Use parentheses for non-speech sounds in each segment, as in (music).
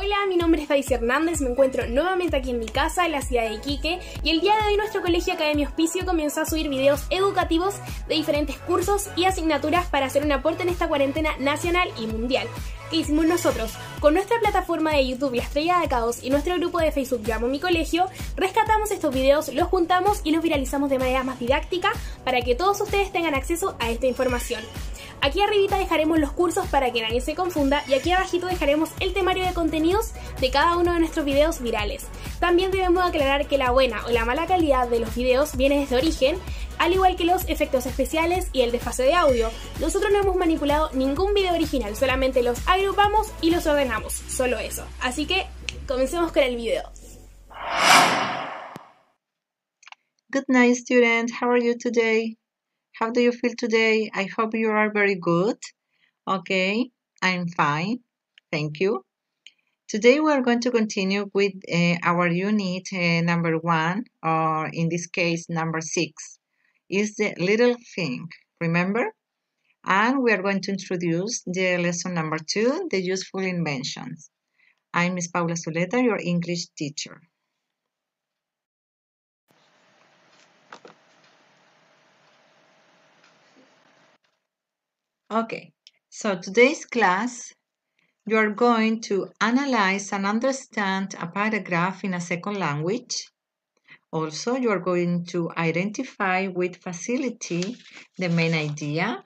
Hola, mi nombre es Daisy Hernández, me encuentro nuevamente aquí en mi casa, en la ciudad de Iquique, y el día de hoy nuestro colegio Academia Hospicio comenzó a subir videos educativos de diferentes cursos y asignaturas para hacer un aporte en esta cuarentena nacional y mundial. ¿Qué hicimos nosotros? Con nuestra plataforma de YouTube La Estrella de Caos y nuestro grupo de Facebook llamado Mi Colegio, rescatamos estos videos, los juntamos y los viralizamos de manera más didáctica para que todos ustedes tengan acceso a esta información. Aquí arribita dejaremos los cursos para que nadie se confunda y aquí abajito dejaremos el temario de contenidos de cada uno de nuestros videos virales. También debemos aclarar que la buena o la mala calidad de los videos viene desde origen, al igual que los efectos especiales y el desfase de audio. Nosotros no hemos manipulado ningún video original, solamente los agrupamos y los ordenamos, solo eso. Así que comencemos con el video. Good night students, how are you today? How do you feel today? I hope you are very good. Okay, I'm fine. Thank you. Today we are going to continue with uh, our unit uh, number one, or in this case, number six, is the little thing, remember? And we are going to introduce the lesson number two, the useful inventions. I'm Ms. Paula Zuleta, your English teacher. Okay, so today's class, you are going to analyze and understand a paragraph in a second language. Also, you are going to identify with facility the main idea.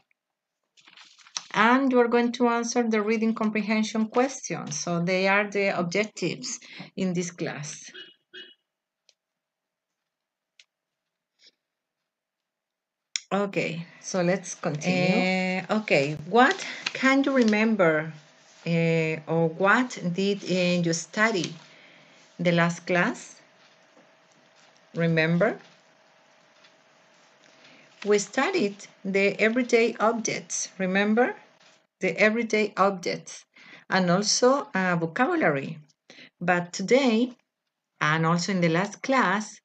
And you are going to answer the reading comprehension questions. So they are the objectives in this class. Okay, so let's continue. Uh, okay, what can you remember uh, or what did uh, you study the last class? Remember? We studied the everyday objects, remember? The everyday objects and also uh, vocabulary. But today, and also in the last class,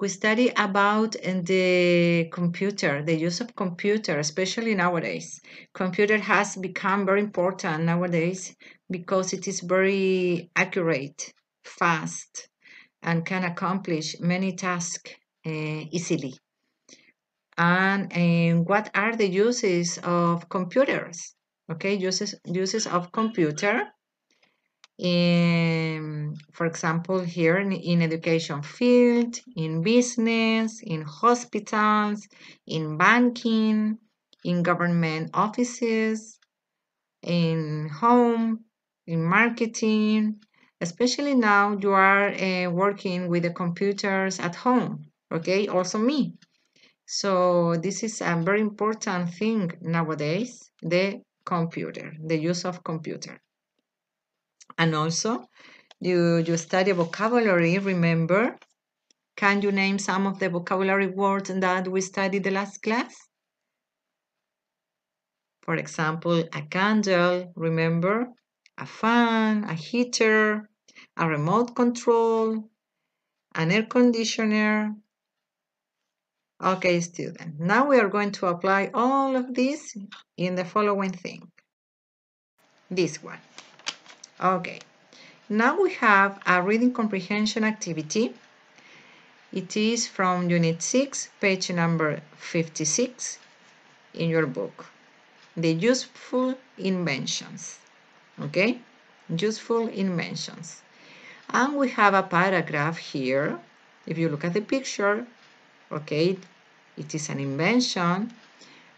we study about the computer, the use of computer, especially nowadays. Computer has become very important nowadays because it is very accurate, fast, and can accomplish many tasks uh, easily. And, and eh, what are the uses of computers? Okay, uses, uses of computer in, for example, here in, in education field, in business, in hospitals, in banking, in government offices, in home, in marketing, especially now you are uh, working with the computers at home, okay? Also me. So this is a very important thing nowadays, the computer, the use of computer. And also, you, you study vocabulary, remember? Can you name some of the vocabulary words that we studied the last class? For example, a candle, remember? A fan, a heater, a remote control, an air conditioner. Okay, student, now we are going to apply all of this in the following thing. This one. Okay, now we have a reading comprehension activity. It is from Unit 6, page number 56 in your book. The useful inventions. Okay, useful inventions. And we have a paragraph here. If you look at the picture, okay, it is an invention.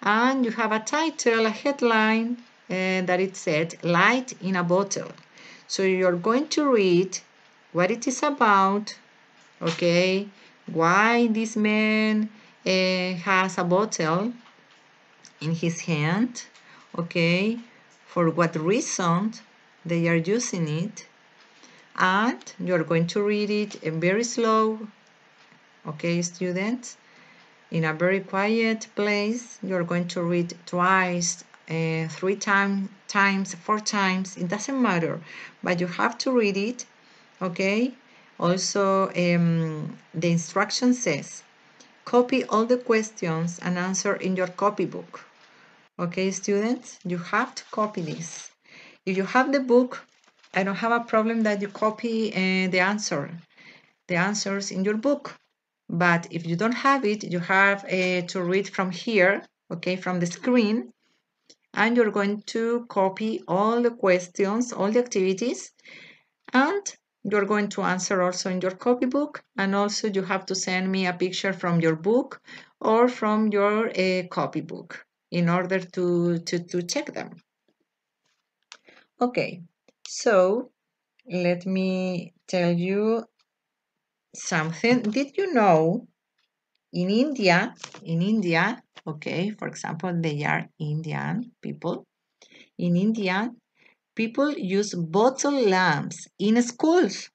And you have a title, a headline and eh, that it said, Light in a Bottle. So you're going to read what it is about, okay? Why this man uh, has a bottle in his hand, okay? For what reason they are using it. And you're going to read it very slow, okay, students? In a very quiet place, you're going to read twice uh, three time, times, four times, it doesn't matter, but you have to read it, okay? Also, um, the instruction says, copy all the questions and answer in your copybook. Okay, students, you have to copy this. If you have the book, I don't have a problem that you copy uh, the answer, the answers in your book. But if you don't have it, you have uh, to read from here, okay, from the screen, and you're going to copy all the questions, all the activities, and you're going to answer also in your copybook and also you have to send me a picture from your book or from your uh, copybook in order to, to, to check them. Okay, so let me tell you something. Did you know in India, in India, okay, for example, they are Indian people. In India, people use bottle lamps in schools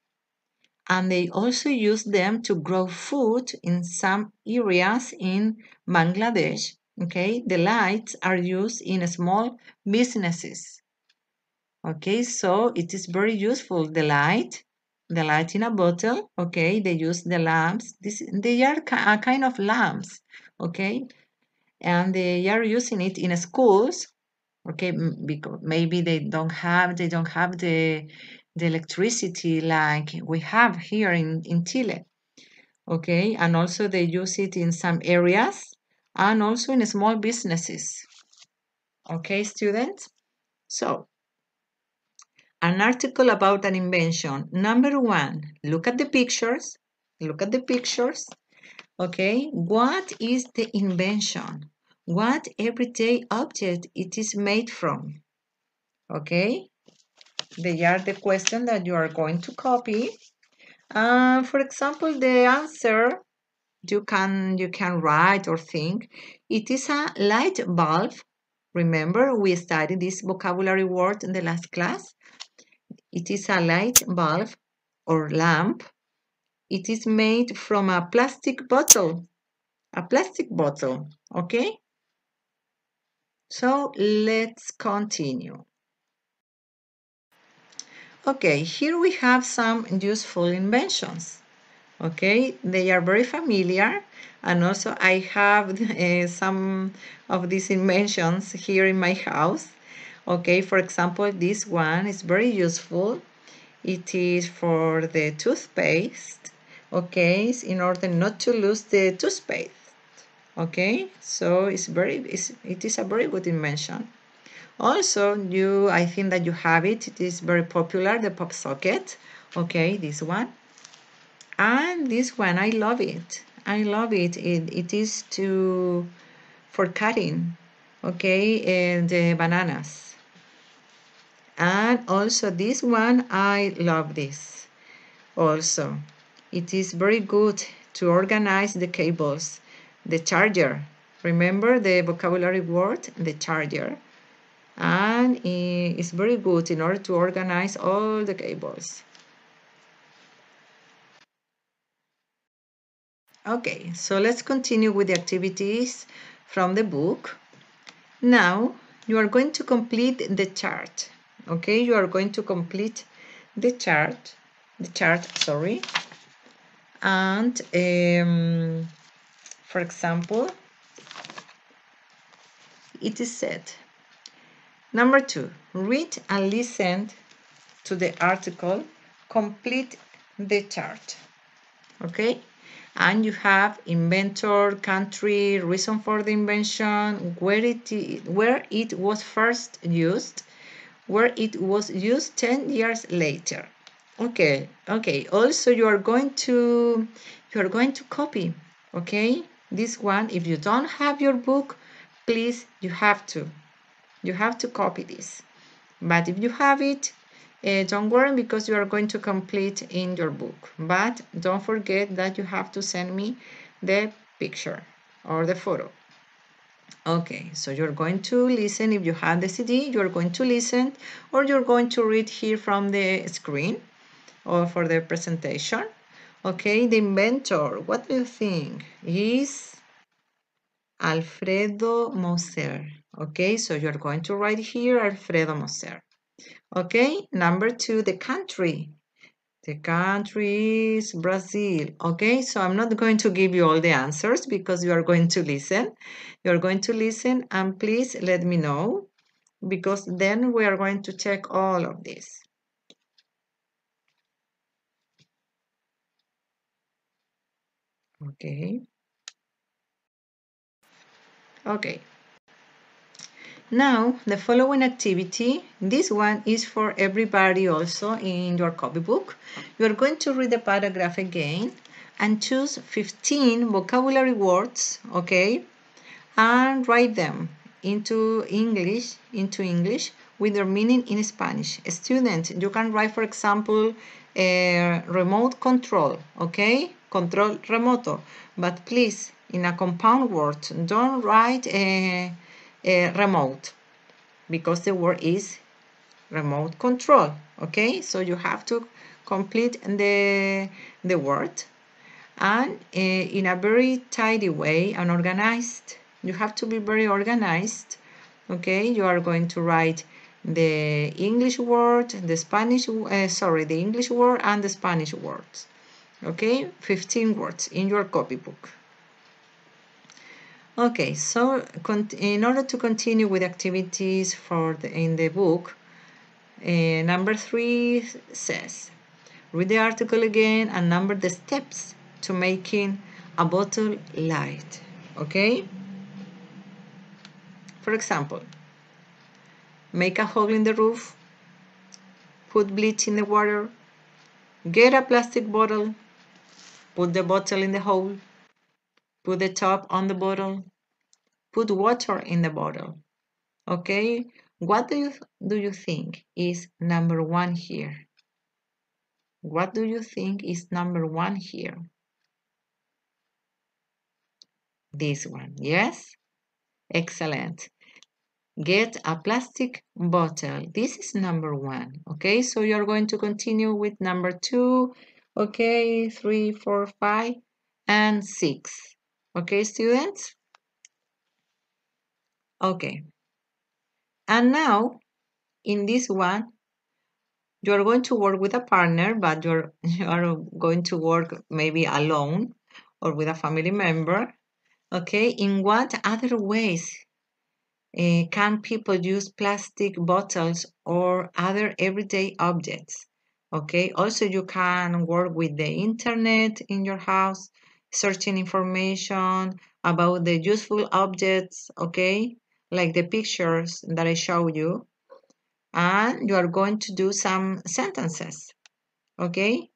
and they also use them to grow food in some areas in Bangladesh. Okay, the lights are used in small businesses. Okay, so it is very useful, the light the light in a bottle, okay? They use the lamps. This, they are a kind of lamps, okay? And they are using it in schools, okay? Because maybe they don't have, they don't have the, the electricity like we have here in, in Chile, okay? And also they use it in some areas and also in small businesses, okay, students? So, an article about an invention. Number one, look at the pictures. Look at the pictures. Okay, what is the invention? What everyday object it is made from? Okay, they are the question that you are going to copy. Uh, for example, the answer you can you can write or think it is a light bulb Remember, we studied this vocabulary word in the last class. It is a light bulb or lamp. It is made from a plastic bottle, a plastic bottle, okay? So let's continue. Okay, here we have some useful inventions. Okay, they are very familiar and also I have uh, (laughs) some of these inventions here in my house okay for example this one is very useful it is for the toothpaste okay in order not to lose the toothpaste okay so it's very it's, it is a very good invention also you i think that you have it it is very popular the pop socket okay this one and this one i love it I love it. It, it is to for cutting, okay, and uh, bananas. And also this one, I love this also. It is very good to organize the cables, the charger. Remember the vocabulary word, the charger. And eh, it's very good in order to organize all the cables. Okay, so let's continue with the activities from the book. Now, you are going to complete the chart. Okay, you are going to complete the chart, the chart, sorry. And, um, for example, it is said, number two, read and listen to the article, complete the chart. Okay? and you have inventor, country, reason for the invention, where it, where it was first used, where it was used 10 years later. Okay, okay. Also, you are going to you are going to copy, okay? This one, if you don't have your book, please, you have to. You have to copy this. But if you have it, uh, don't worry because you are going to complete in your book. But don't forget that you have to send me the picture or the photo. Okay, so you're going to listen. If you have the CD, you're going to listen or you're going to read here from the screen or for the presentation. Okay, the inventor, what do you think? Is Alfredo Moser. Okay, so you're going to write here Alfredo Moser. Okay, number two, the country. The country is Brazil. Okay, so I'm not going to give you all the answers because you are going to listen. You're going to listen and please let me know because then we are going to check all of this. Okay. Okay, now, the following activity, this one is for everybody also in your copybook. You are going to read the paragraph again and choose 15 vocabulary words, okay? And write them into English, into English with their meaning in Spanish. A student, you can write, for example, a remote control, okay? Control remoto. But please, in a compound word, don't write a uh, remote because the word is remote control okay so you have to complete the the word and uh, in a very tidy way and organized you have to be very organized okay you are going to write the english word the spanish uh, sorry the english word and the spanish words okay 15 words in your copybook Okay, so in order to continue with activities for the, in the book, uh, number three says, read the article again and number the steps to making a bottle light, okay? For example, make a hole in the roof, put bleach in the water, get a plastic bottle, put the bottle in the hole, Put the top on the bottle. Put water in the bottle. Okay? What do you, do you think is number one here? What do you think is number one here? This one, yes? Excellent. Get a plastic bottle. This is number one, okay? So you're going to continue with number two, okay, three, four, five, and six. Okay, students? Okay. And now, in this one, you are going to work with a partner, but you're, (laughs) you are going to work maybe alone or with a family member. Okay, in what other ways uh, can people use plastic bottles or other everyday objects? Okay, also you can work with the internet in your house searching information about the useful objects, okay? Like the pictures that I show you. And you are going to do some sentences, okay?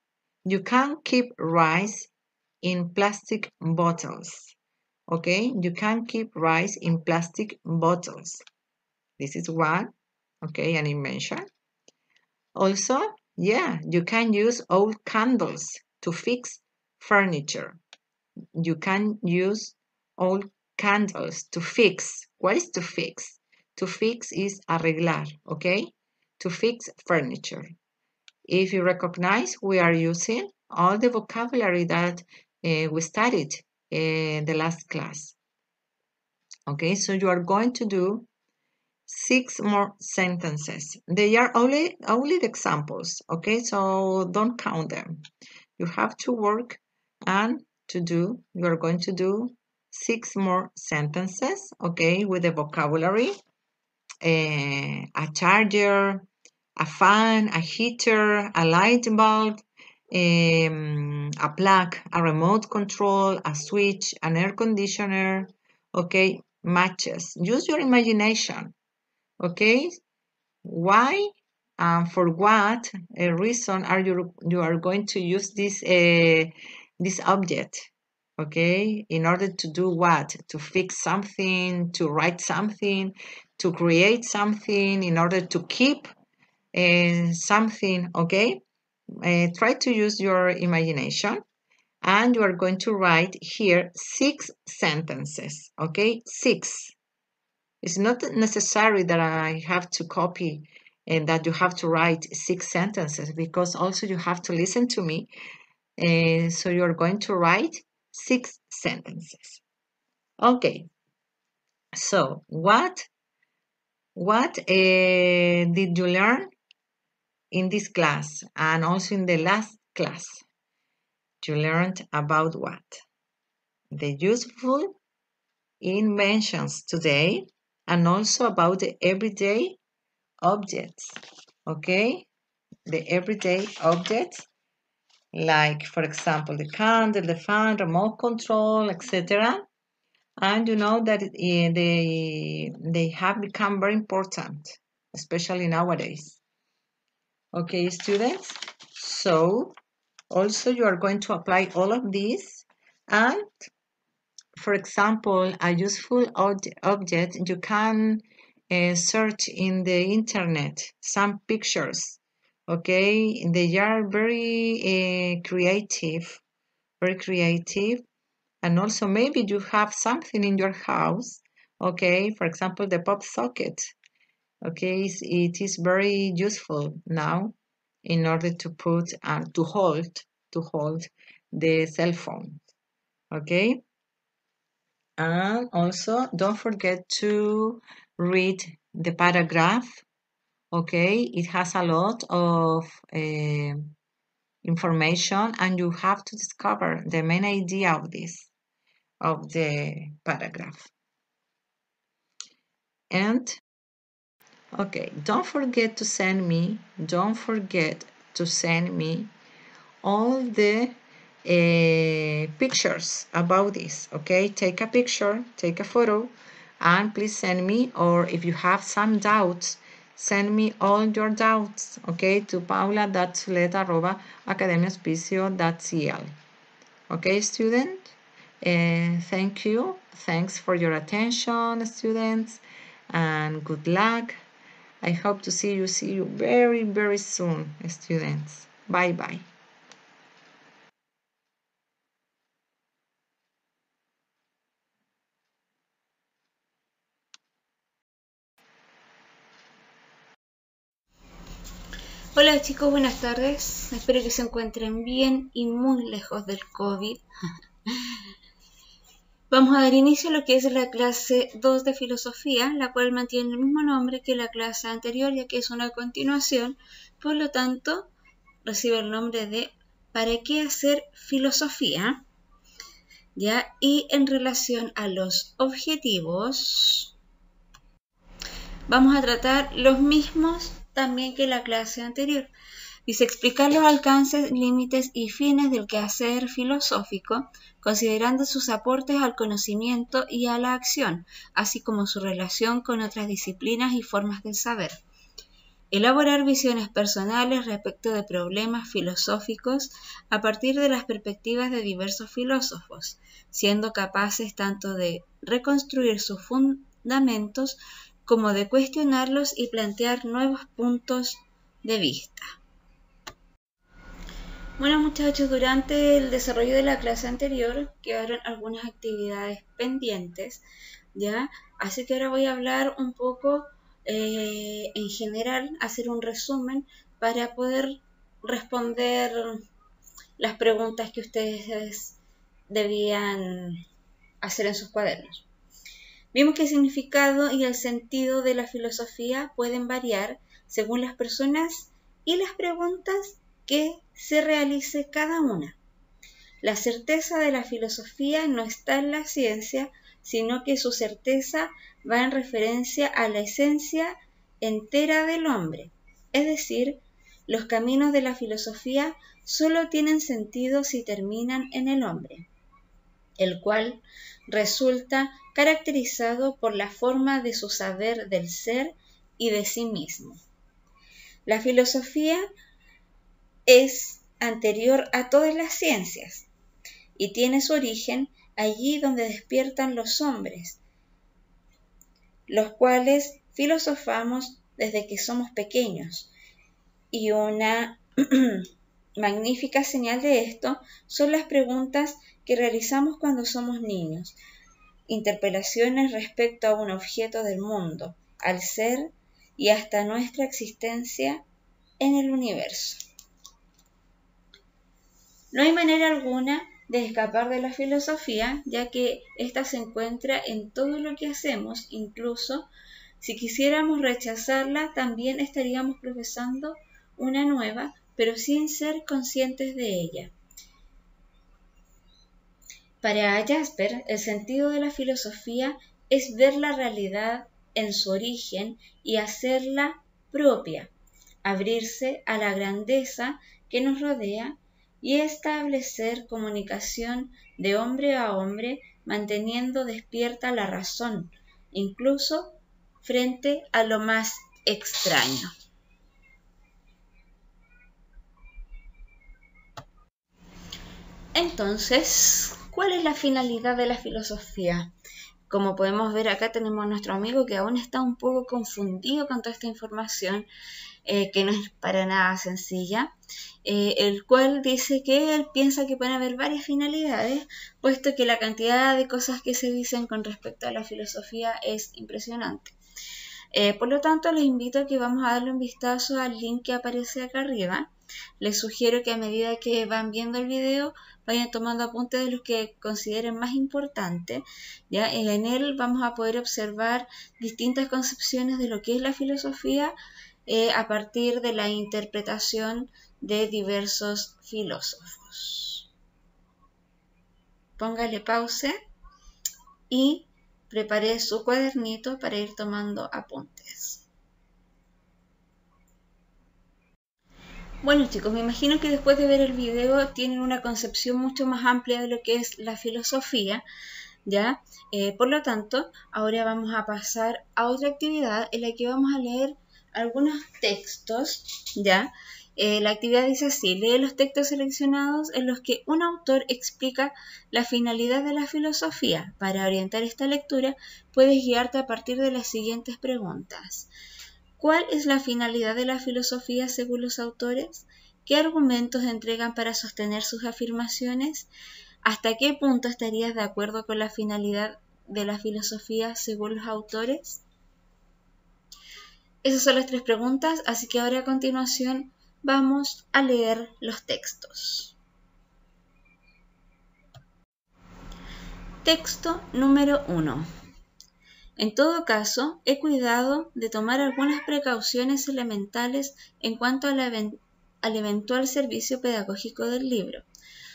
You can keep rice in plastic bottles, okay? You can keep rice in plastic bottles. This is one, okay, an invention. Also, yeah, you can use old candles to fix furniture you can use all candles to fix. What is to fix? To fix is arreglar, okay? To fix furniture. If you recognize, we are using all the vocabulary that uh, we studied in eh, the last class. Okay, so you are going to do six more sentences. They are only, only the examples, okay? So don't count them. You have to work and to do, you are going to do six more sentences, okay, with the vocabulary. Uh, a charger, a fan, a heater, a light bulb, um, a plug, a remote control, a switch, an air conditioner, okay, matches. Use your imagination, okay? Why and for what eh, reason are you, you are going to use this uh, this object okay in order to do what to fix something to write something to create something in order to keep uh, something okay uh, try to use your imagination and you are going to write here six sentences okay six it's not necessary that i have to copy and eh, that you have to write six sentences because also you have to listen to me uh, so you're going to write six sentences. Okay. So what what uh, did you learn in this class and also in the last class? You learned about what? The useful inventions today and also about the everyday objects. Okay? The everyday objects like for example the candle, the fan, remote control, etc. And you know that eh, they, they have become very important, especially nowadays. Okay, students, so also you are going to apply all of these and for example, a useful object you can uh, search in the internet, some pictures okay they are very uh, creative very creative and also maybe you have something in your house okay for example the pop socket okay it is very useful now in order to put and uh, to hold to hold the cell phone okay and also don't forget to read the paragraph okay it has a lot of uh, information and you have to discover the main idea of this of the paragraph and okay don't forget to send me don't forget to send me all the uh, pictures about this okay take a picture take a photo and please send me or if you have some doubts send me all your doubts, okay, to paula.sulet.academiaspicio.cl. Okay, student? Uh, thank you. Thanks for your attention, students, and good luck. I hope to see you, see you very, very soon, students. Bye-bye. Hola chicos, buenas tardes. Espero que se encuentren bien y muy lejos del COVID. (laughs) Vamos a dar inicio a lo que es la clase 2 de filosofía, la cual mantiene el mismo nombre que la clase anterior, ya que es una continuación. Por lo tanto, recibe el nombre de ¿Para qué hacer filosofía? ¿Ya? Y en relación a los objetivos, vamos a tratar los mismos también que la clase anterior. Dice explicar los alcances, límites y fines del quehacer filosófico, considerando sus aportes al conocimiento y a la acción, así como su relación con otras disciplinas y formas del saber. Elaborar visiones personales respecto de problemas filosóficos a partir de las perspectivas de diversos filósofos, siendo capaces tanto de reconstruir sus fundamentos como de cuestionarlos y plantear nuevos puntos de vista. Bueno muchachos, durante el desarrollo de la clase anterior quedaron algunas actividades pendientes, ¿ya? Así que ahora voy a hablar un poco eh, en general, hacer un resumen para poder responder las preguntas que ustedes debían hacer en sus cuadernos. Vimos que el significado y el sentido de la filosofía pueden variar según las personas y las preguntas que se realice cada una. La certeza de la filosofía no está en la ciencia, sino que su certeza va en referencia a la esencia entera del hombre. Es decir, los caminos de la filosofía solo tienen sentido si terminan en el hombre el cual resulta caracterizado por la forma de su saber del ser y de sí mismo. La filosofía es anterior a todas las ciencias y tiene su origen allí donde despiertan los hombres, los cuales filosofamos desde que somos pequeños. Y una (clears throat) magnífica señal de esto son las preguntas que realizamos cuando somos niños, interpelaciones respecto a un objeto del mundo, al ser y hasta nuestra existencia en el universo. No hay manera alguna de escapar de la filosofía, ya que ésta se encuentra en todo lo que hacemos, incluso si quisiéramos rechazarla, también estaríamos profesando una nueva, pero sin ser conscientes de ella. Para Jasper, el sentido de la filosofía es ver la realidad en su origen y hacerla propia, abrirse a la grandeza que nos rodea y establecer comunicación de hombre a hombre manteniendo despierta la razón, incluso frente a lo más extraño. Entonces, ¿Cuál es la finalidad de la filosofía? Como podemos ver acá tenemos a nuestro amigo que aún está un poco confundido con toda esta información eh, que no es para nada sencilla, eh, el cual dice que él piensa que pueden haber varias finalidades, puesto que la cantidad de cosas que se dicen con respecto a la filosofía es impresionante. Eh, por lo tanto, les invito a que vamos a darle un vistazo al link que aparece acá arriba. Les sugiero que a medida que van viendo el video, vayan tomando apuntes de los que consideren más importante. ¿ya? En él vamos a poder observar distintas concepciones de lo que es la filosofía eh, a partir de la interpretación de diversos filósofos. Póngale pausa y prepare su cuadernito para ir tomando apuntes. Bueno chicos, me imagino que después de ver el video tienen una concepción mucho más amplia de lo que es la filosofía, ¿ya? Eh, por lo tanto, ahora vamos a pasar a otra actividad en la que vamos a leer algunos textos, ¿ya? Eh, la actividad dice así, lee los textos seleccionados en los que un autor explica la finalidad de la filosofía. Para orientar esta lectura, puedes guiarte a partir de las siguientes preguntas. ¿Cuál es la finalidad de la filosofía según los autores? ¿Qué argumentos entregan para sostener sus afirmaciones? ¿Hasta qué punto estarías de acuerdo con la finalidad de la filosofía según los autores? Esas son las tres preguntas, así que ahora a continuación vamos a leer los textos. Texto número 1. En todo caso, he cuidado de tomar algunas precauciones elementales en cuanto al eventual servicio pedagógico del libro,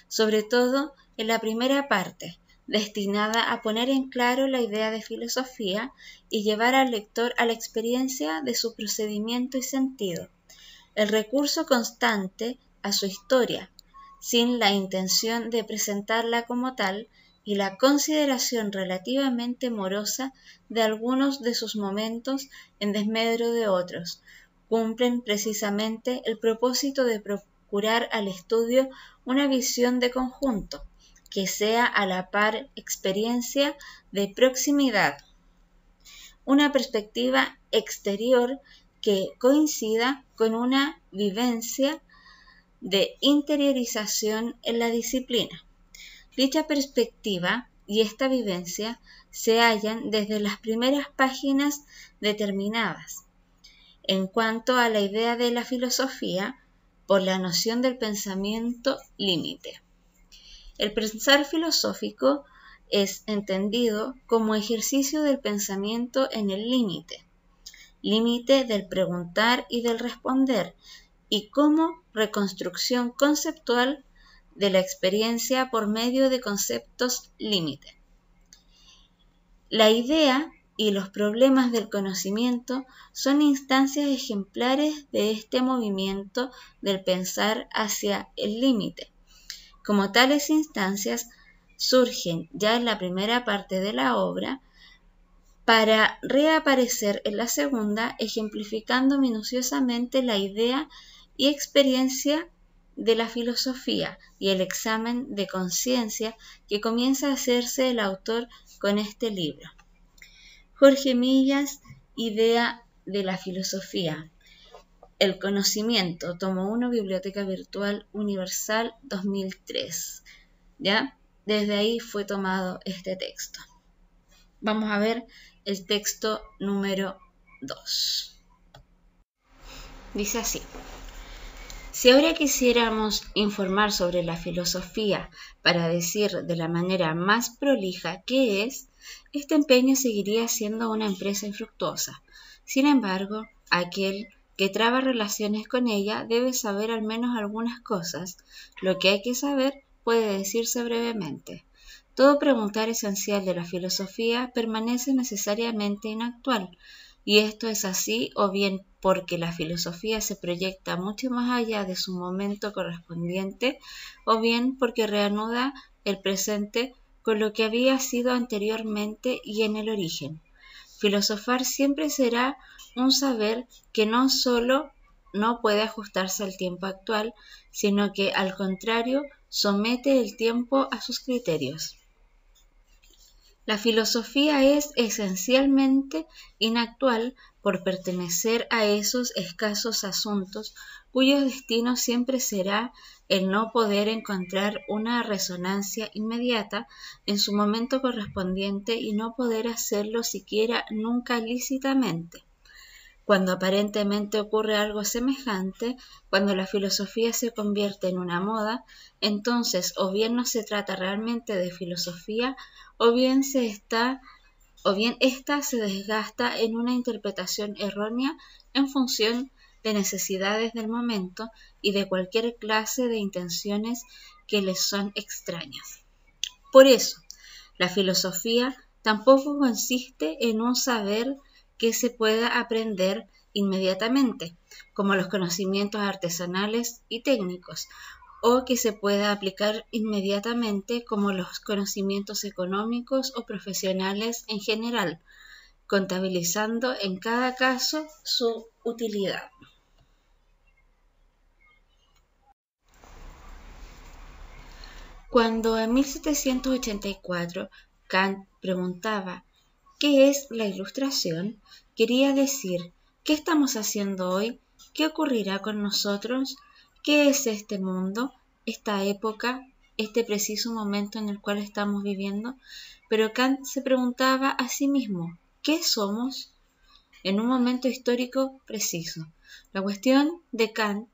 sobre todo en la primera parte, destinada a poner en claro la idea de filosofía y llevar al lector a la experiencia de su procedimiento y sentido, el recurso constante a su historia, sin la intención de presentarla como tal, y la consideración relativamente morosa de algunos de sus momentos en desmedro de otros, cumplen precisamente el propósito de procurar al estudio una visión de conjunto, que sea a la par experiencia de proximidad, una perspectiva exterior que coincida con una vivencia de interiorización en la disciplina. Dicha perspectiva y esta vivencia se hallan desde las primeras páginas determinadas. En cuanto a la idea de la filosofía, por la noción del pensamiento límite. El pensar filosófico es entendido como ejercicio del pensamiento en el límite, límite del preguntar y del responder, y como reconstrucción conceptual de la experiencia por medio de conceptos límite. La idea y los problemas del conocimiento son instancias ejemplares de este movimiento del pensar hacia el límite. Como tales instancias surgen ya en la primera parte de la obra, para reaparecer en la segunda, ejemplificando minuciosamente la idea y experiencia de la filosofía y el examen de conciencia que comienza a hacerse el autor con este libro. Jorge Millas, Idea de la Filosofía. El conocimiento, tomo 1, Biblioteca Virtual Universal 2003. ¿Ya? Desde ahí fue tomado este texto. Vamos a ver el texto número 2. Dice así. Si ahora quisiéramos informar sobre la filosofía para decir de la manera más prolija qué es, este empeño seguiría siendo una empresa infructuosa. Sin embargo, aquel que traba relaciones con ella debe saber al menos algunas cosas. Lo que hay que saber puede decirse brevemente. Todo preguntar esencial de la filosofía permanece necesariamente inactual, y esto es así o bien porque la filosofía se proyecta mucho más allá de su momento correspondiente, o bien porque reanuda el presente con lo que había sido anteriormente y en el origen. Filosofar siempre será un saber que no solo no puede ajustarse al tiempo actual, sino que al contrario somete el tiempo a sus criterios. La filosofía es esencialmente inactual por pertenecer a esos escasos asuntos cuyo destino siempre será el no poder encontrar una resonancia inmediata en su momento correspondiente y no poder hacerlo siquiera nunca lícitamente. Cuando aparentemente ocurre algo semejante, cuando la filosofía se convierte en una moda, entonces o bien no se trata realmente de filosofía o bien se está o bien ésta se desgasta en una interpretación errónea en función de necesidades del momento y de cualquier clase de intenciones que les son extrañas. Por eso, la filosofía tampoco consiste en un saber que se pueda aprender inmediatamente, como los conocimientos artesanales y técnicos, o que se pueda aplicar inmediatamente como los conocimientos económicos o profesionales en general, contabilizando en cada caso su utilidad. Cuando en 1784 Kant preguntaba ¿qué es la ilustración? quería decir ¿qué estamos haciendo hoy? ¿Qué ocurrirá con nosotros? ¿Qué es este mundo, esta época, este preciso momento en el cual estamos viviendo? Pero Kant se preguntaba a sí mismo, ¿qué somos en un momento histórico preciso? La cuestión de Kant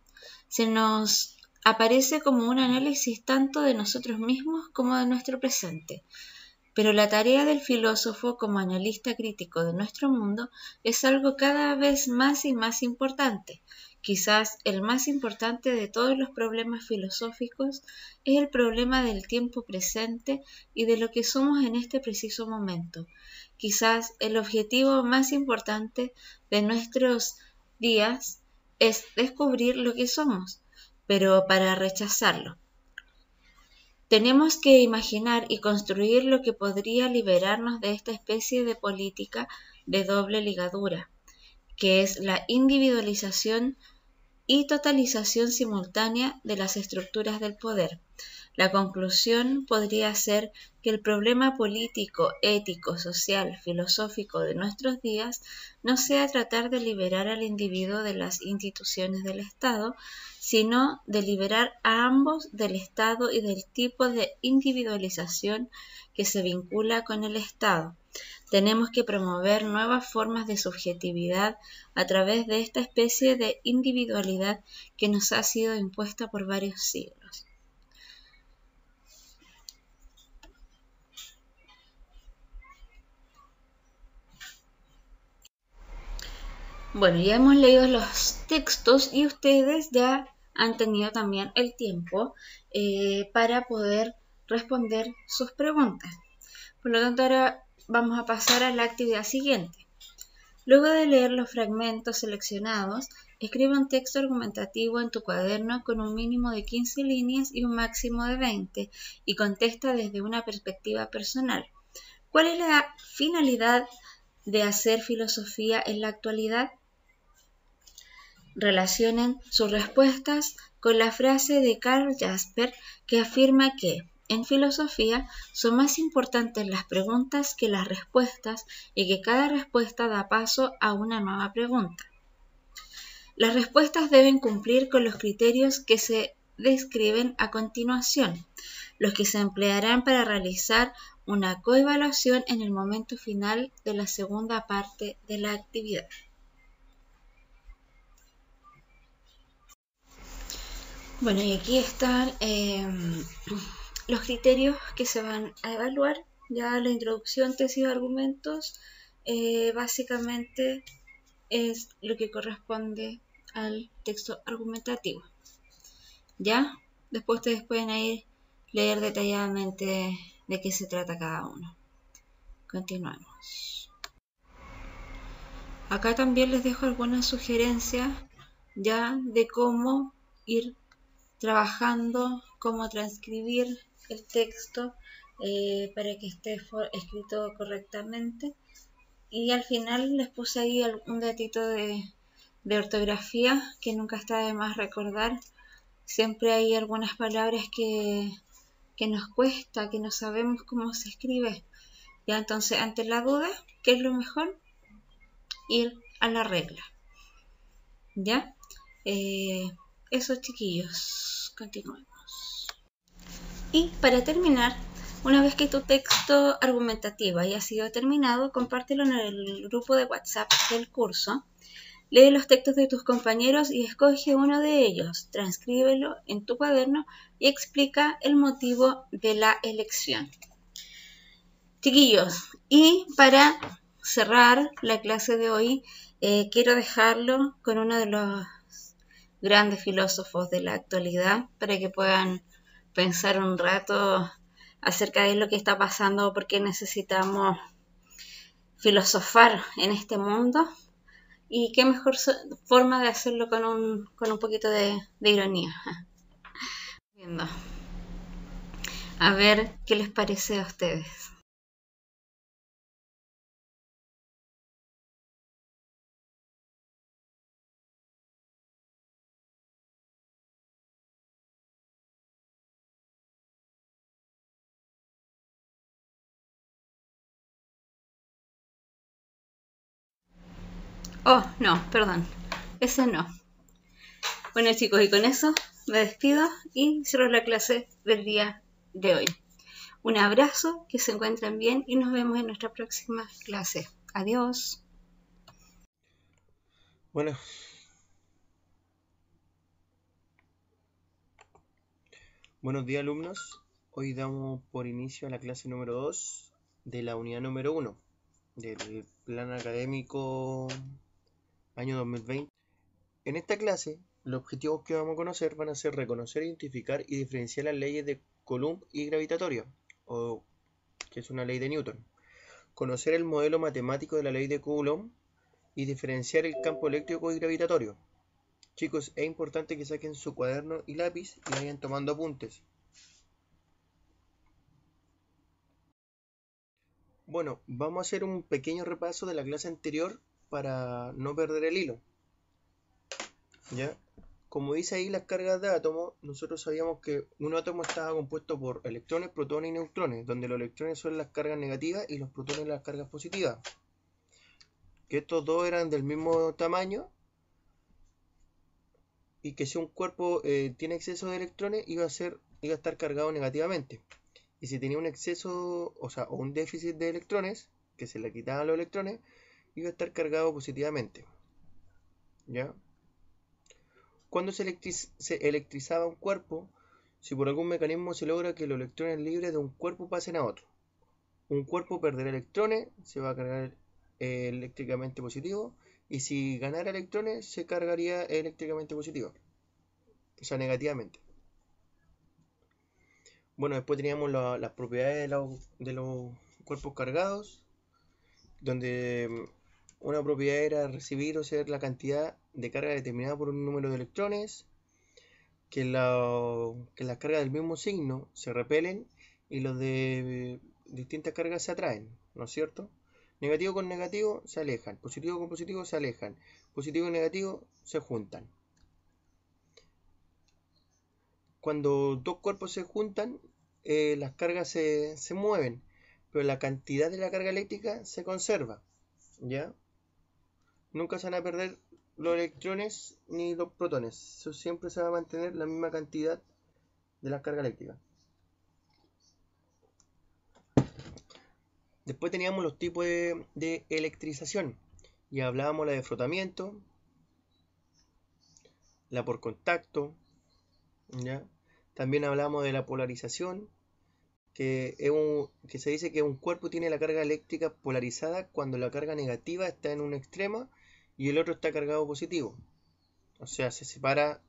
se nos aparece como un análisis tanto de nosotros mismos como de nuestro presente. Pero la tarea del filósofo como analista crítico de nuestro mundo es algo cada vez más y más importante, Quizás el más importante de todos los problemas filosóficos es el problema del tiempo presente y de lo que somos en este preciso momento. Quizás el objetivo más importante de nuestros días es descubrir lo que somos, pero para rechazarlo. Tenemos que imaginar y construir lo que podría liberarnos de esta especie de política de doble ligadura, que es la individualización y totalización simultánea de las estructuras del poder. La conclusión podría ser que el problema político, ético, social, filosófico de nuestros días no sea tratar de liberar al individuo de las instituciones del Estado, sino de liberar a ambos del Estado y del tipo de individualización que se vincula con el Estado. Tenemos que promover nuevas formas de subjetividad a través de esta especie de individualidad que nos ha sido impuesta por varios siglos. Bueno, ya hemos leído los textos y ustedes ya han tenido también el tiempo eh, para poder responder sus preguntas. Por lo tanto, ahora vamos a pasar a la actividad siguiente. Luego de leer los fragmentos seleccionados, escribe un texto argumentativo en tu cuaderno con un mínimo de 15 líneas y un máximo de 20 y contesta desde una perspectiva personal. ¿Cuál es la finalidad de hacer filosofía en la actualidad? Relacionen sus respuestas con la frase de Carl Jasper que afirma que en filosofía son más importantes las preguntas que las respuestas y que cada respuesta da paso a una nueva pregunta. Las respuestas deben cumplir con los criterios que se describen a continuación, los que se emplearán para realizar una coevaluación en el momento final de la segunda parte de la actividad. Bueno, y aquí están em, los criterios que se van a evaluar, ya la introducción, tesis, argumentos, eh, básicamente es lo que corresponde al texto argumentativo. ¿Ya? Después ustedes pueden ir leer detalladamente de qué se trata cada uno. Continuamos. Acá también les dejo algunas sugerencias ya de cómo ir trabajando, cómo transcribir texto eh, para que esté escrito correctamente. Y al final les puse ahí algún datito de, ortografía que nunca está de más recordar. Siempre hay algunas palabras que, nos cuesta, que no sabemos cómo se escribe. Ya entonces, ante la duda, que es lo mejor? Ir a la regla. ¿Ya? Eh, esos chiquillos, continuemos. Y para terminar, una vez que tu texto argumentativo haya sido terminado, compártelo en el grupo de WhatsApp del curso. Lee los textos de tus compañeros y escoge uno de ellos, transcríbelo en tu cuaderno y explica el motivo de la elección. Chiquillos, y para cerrar la clase de hoy, eh, quiero dejarlo con uno de los grandes filósofos de la actualidad para que puedan pensar un rato acerca de lo que está pasando porque necesitamos filosofar en este mundo y qué mejor forma de hacerlo con un, con un poquito de, de ironía. (laughs) A ver qué les parece a ustedes. Oh, no, perdón. Ese no. Bueno chicos, y con eso me despido y cierro la clase del día de hoy. Un abrazo, que se encuentren bien y nos vemos en nuestra próxima clase. Adiós. Bueno. Buenos días alumnos. Hoy damos por inicio a la clase número 2 de la unidad número 1 del plan académico año 2020. En esta clase, los objetivos que vamos a conocer van a ser reconocer, identificar y diferenciar las leyes de Coulomb y gravitatorio, o que es una ley de Newton. Conocer el modelo matemático de la ley de Coulomb y diferenciar el campo eléctrico y gravitatorio. Chicos, es importante que saquen su cuaderno y lápiz y vayan tomando apuntes. Bueno, vamos a hacer un pequeño repaso de la clase anterior para no perder el hilo. ¿Ya? Como dice ahí las cargas de átomos, nosotros sabíamos que un átomo estaba compuesto por electrones, protones y neutrones, donde los electrones son las cargas negativas y los protones las cargas positivas. Que estos dos eran del mismo tamaño y que si un cuerpo eh, tiene exceso de electrones iba a, ser, iba a estar cargado negativamente. Y si tenía un exceso, o sea, o un déficit de electrones, que se le quitaban los electrones, Iba a estar cargado positivamente. ¿Ya? Cuando se, electrizaba un cuerpo, si por algún mecanismo se logra que los electrones libres de un cuerpo pasen a otro, un cuerpo perderá electrones, se va a cargar eh, eléctricamente positivo, y si ganara electrones, se cargaría eléctricamente positivo, o sea, negativamente. Bueno, después teníamos las propiedades de, de los cuerpos cargados, donde una propiedad era recibir o ser la cantidad de carga determinada por un número de electrones, que, las cargas del mismo signo se repelen y los de distintas cargas se atraen, ¿no es cierto? Negativo con negativo se alejan, positivo con positivo se alejan, positivo y negativo se juntan. Cuando dos cuerpos se juntan, eh, las cargas se, se mueven, pero la cantidad de la carga eléctrica se conserva, ¿ya? Nunca se van a perder los electrones ni los protones. Eso siempre se va a mantener la misma cantidad de la carga eléctrica. Después teníamos los tipos de, electrización. Y hablábamos la de frotamiento, la por contacto, También hablábamos de la polarización, que, es un, que se dice que un cuerpo tiene la carga eléctrica polarizada cuando la carga negativa está en un extremo y el otro está cargado positivo. O sea, se separa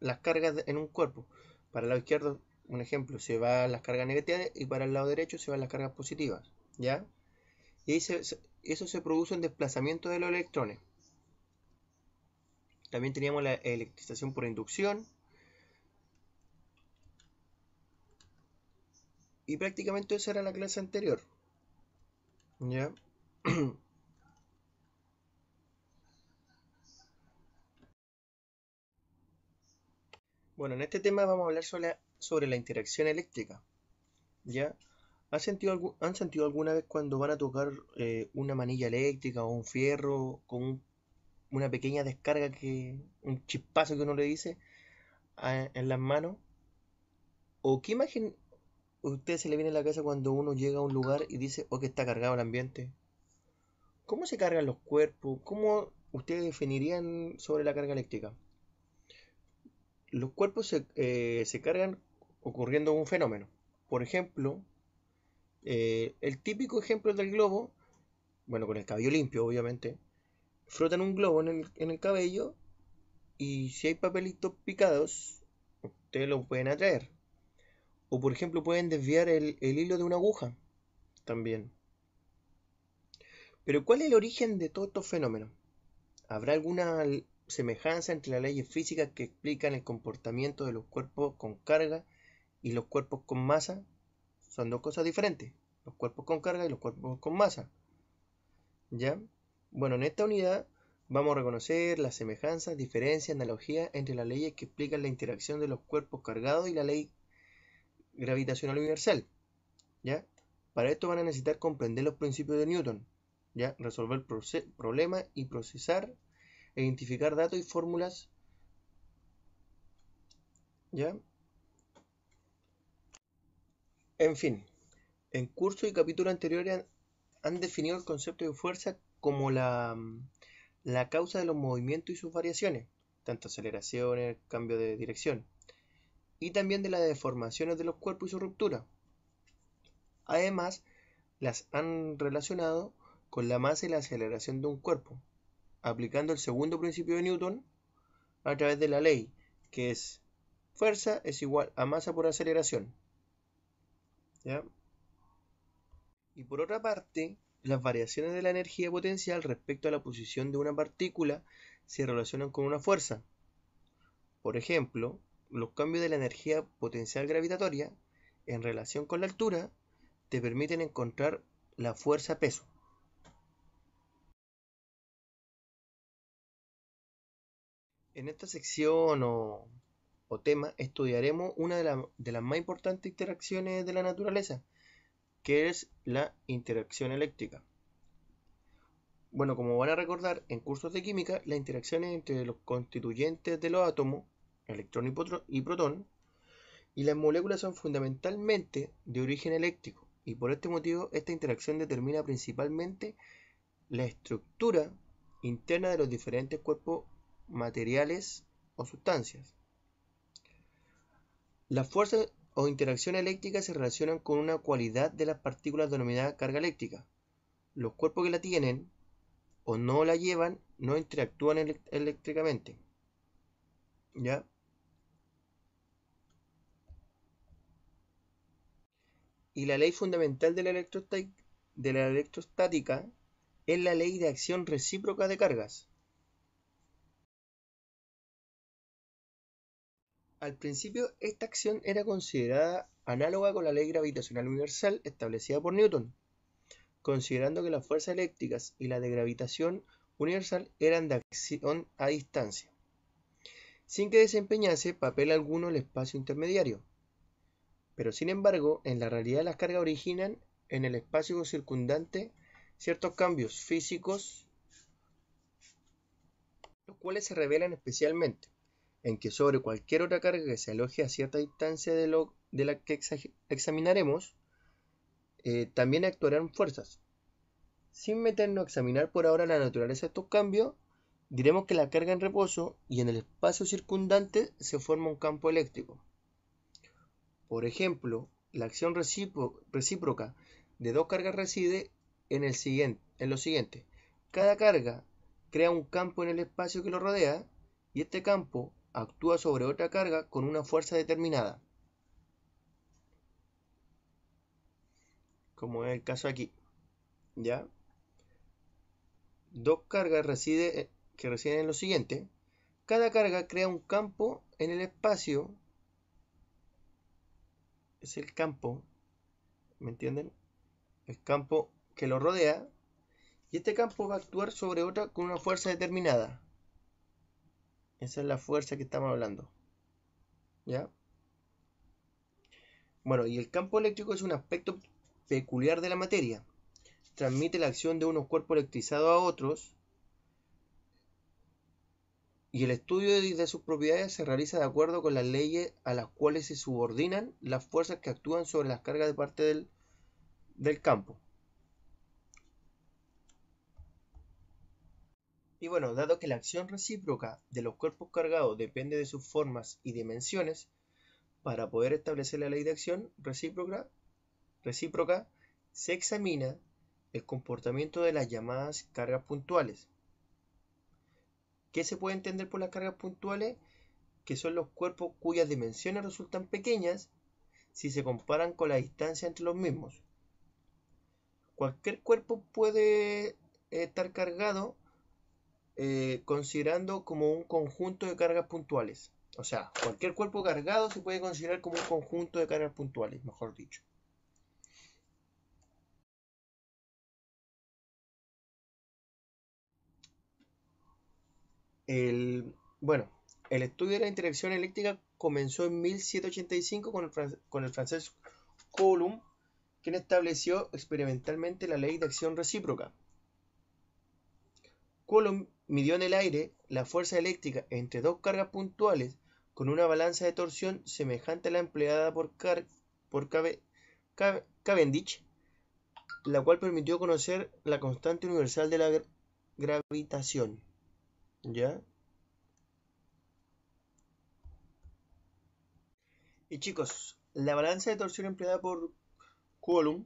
las cargas en un cuerpo. Para el lado izquierdo, un ejemplo, se van las cargas negativas y para el lado derecho se van las cargas positivas. ¿Ya? Y eso se produce en desplazamiento de los electrones. También teníamos la electrización por inducción. Y prácticamente esa era la clase anterior. ¿Ya? (clears throat) Bueno, en este tema vamos a hablar sobre la, sobre la interacción eléctrica. ¿Ya? ¿Han sentido, ¿Han sentido alguna vez cuando van a tocar eh, una manilla eléctrica o un fierro con una pequeña descarga que. un chispazo que uno le dice en las manos? ¿O qué imagen usted se le viene a la cabeza cuando uno llega a un lugar y dice, oh, que está cargado el ambiente? ¿Cómo se cargan los cuerpos? ¿Cómo ustedes definirían sobre la carga eléctrica? los cuerpos eh, se, cargan ocurriendo un fenómeno. Por ejemplo, eh, el típico ejemplo del globo, bueno, con el cabello limpio, obviamente, frotan un globo en el, cabello y si hay papelitos picados, ustedes lo pueden atraer. O por ejemplo, pueden desviar el, el hilo de una aguja también. Pero ¿cuál es el origen de todos estos fenómenos? ¿Habrá alguna semejanza entre las leyes físicas que explican el comportamiento de los cuerpos con carga y los cuerpos con masa son dos cosas diferentes. Los cuerpos con carga y los cuerpos con masa. ¿Ya? Bueno, en esta unidad vamos a reconocer las semejanzas, diferencias, analogías entre las leyes que explican la interacción de los cuerpos cargados y la ley gravitacional universal. ¿Ya? Para esto van a necesitar comprender los principios de Newton, ¿ya? resolver problemas y procesar e identificar datos y fórmulas. ¿Ya? En fin, en curso y capítulo anteriores han, definido el concepto de fuerza como la, la causa de los movimientos y sus variaciones, tanto aceleraciones, cambio de dirección, y también de las deformaciones de los cuerpos y su ruptura. Además, las han relacionado con la masa y la aceleración de un cuerpo, aplicando el segundo principio de Newton a través de la ley, que es fuerza es igual a masa por aceleración. Y por otra parte, las variaciones de la energía potencial respecto a la posición de una partícula se relacionan con una fuerza. Por ejemplo, los cambios de la energía potencial gravitatoria en relación con la altura te permiten encontrar la fuerza peso. En esta sección o, tema estudiaremos una de, las más importantes interacciones de la naturaleza, que es la interacción eléctrica. Bueno, como van a recordar en cursos de química, las interacciones entre los constituyentes de los átomos, electrón y protón, y las moléculas son fundamentalmente de origen eléctrico, y por este motivo esta interacción determina principalmente la estructura interna de los diferentes cuerpos materiales o sustancias. Las fuerzas o interacción eléctrica se relacionan con una cualidad de las partículas denominada carga eléctrica. Los cuerpos que la tienen o no la llevan no interactúan eléctricamente. ¿Ya? Y la ley fundamental de la electrostática es la ley de acción recíproca de cargas. Al principio, esta acción era considerada análoga con la ley gravitacional universal establecida por Newton, considerando que las fuerzas eléctricas y la de gravitación universal eran de acción a distancia, sin que desempeñase papel alguno el espacio intermediario. Pero sin embargo, en la realidad las cargas originan en el espacio circundante ciertos cambios físicos, los cuales se revelan especialmente en que sobre cualquier otra carga que se aloje a cierta distancia de, lo, de la que examinaremos, eh, también actuarán fuerzas. Sin meternos a examinar por ahora la naturaleza de estos cambios, diremos que la carga en reposo y en el espacio circundante se forma un campo eléctrico. Por ejemplo, la acción recíproca de dos cargas reside en, el siguiente, en lo siguiente. Cada carga crea un campo en el espacio que lo rodea y este campo actúa sobre otra carga con una fuerza determinada, como es el caso aquí. ¿Ya? Dos cargas reside, eh, que residen en lo siguiente. Cada carga crea un campo en el espacio. Es el campo, ¿me entienden? El campo que lo rodea. Y este campo va a actuar sobre otra con una fuerza determinada. Esa es la fuerza que estamos hablando. ¿Ya? Bueno, y el campo eléctrico es un aspecto peculiar de la materia. Transmite la acción de unos cuerpos electrizados a otros. Y el estudio de sus propiedades se realiza de acuerdo con las leyes a las cuales se subordinan las fuerzas que actúan sobre las cargas de parte del, del campo. Y bueno, dado que la acción recíproca de los cuerpos cargados depende de sus formas y dimensiones, para poder establecer la ley de acción recíproca, recíproca se examina el comportamiento de las llamadas cargas puntuales. ¿Qué se puede entender por las cargas puntuales? Que son los cuerpos cuyas dimensiones resultan pequeñas si se comparan con la distancia entre los mismos. Cualquier cuerpo puede estar cargado eh, considerando como un conjunto de cargas puntuales. O sea, cualquier cuerpo cargado se puede considerar como un conjunto de cargas puntuales, mejor dicho. El, bueno, el estudio de la interacción eléctrica comenzó en 1785 con el, francés Coulomb, quien estableció experimentalmente la ley de acción recíproca. Coulomb midió en el aire la fuerza eléctrica entre dos cargas puntuales con una balanza de torsión semejante a la empleada por, Cavendish, la cual permitió conocer la constante universal de la gravitación. ¿Ya? Y chicos, la balanza de torsión empleada por Coulomb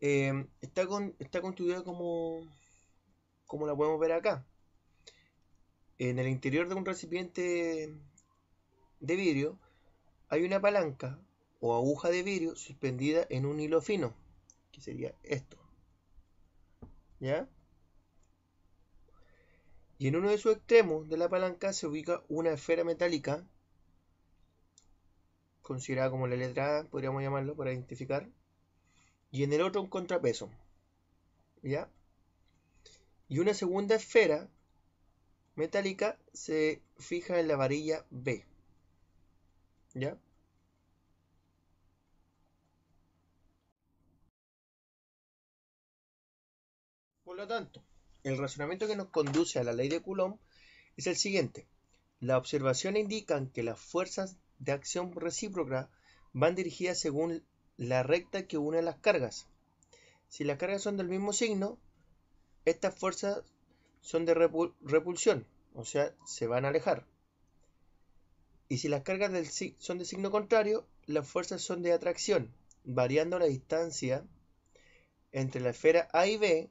eh, está, con, está constituida como, como la podemos ver acá. En el interior de un recipiente de vidrio hay una palanca o aguja de vidrio suspendida en un hilo fino, que sería esto. ¿Ya? Y en uno de sus extremos de la palanca se ubica una esfera metálica, considerada como la letra A, podríamos llamarlo para identificar, y en el otro un contrapeso. ¿Ya? Y una segunda esfera metálica se fija en la varilla B. ¿Ya? Por lo tanto, el razonamiento que nos conduce a la ley de Coulomb es el siguiente. Las observaciones indican que las fuerzas de acción recíproca van dirigidas según la recta que une las cargas. Si las cargas son del mismo signo, estas fuerzas son de repulsión, o sea, se van a alejar. Y si las cargas del son de signo contrario, las fuerzas son de atracción, variando la distancia entre la esfera A y B,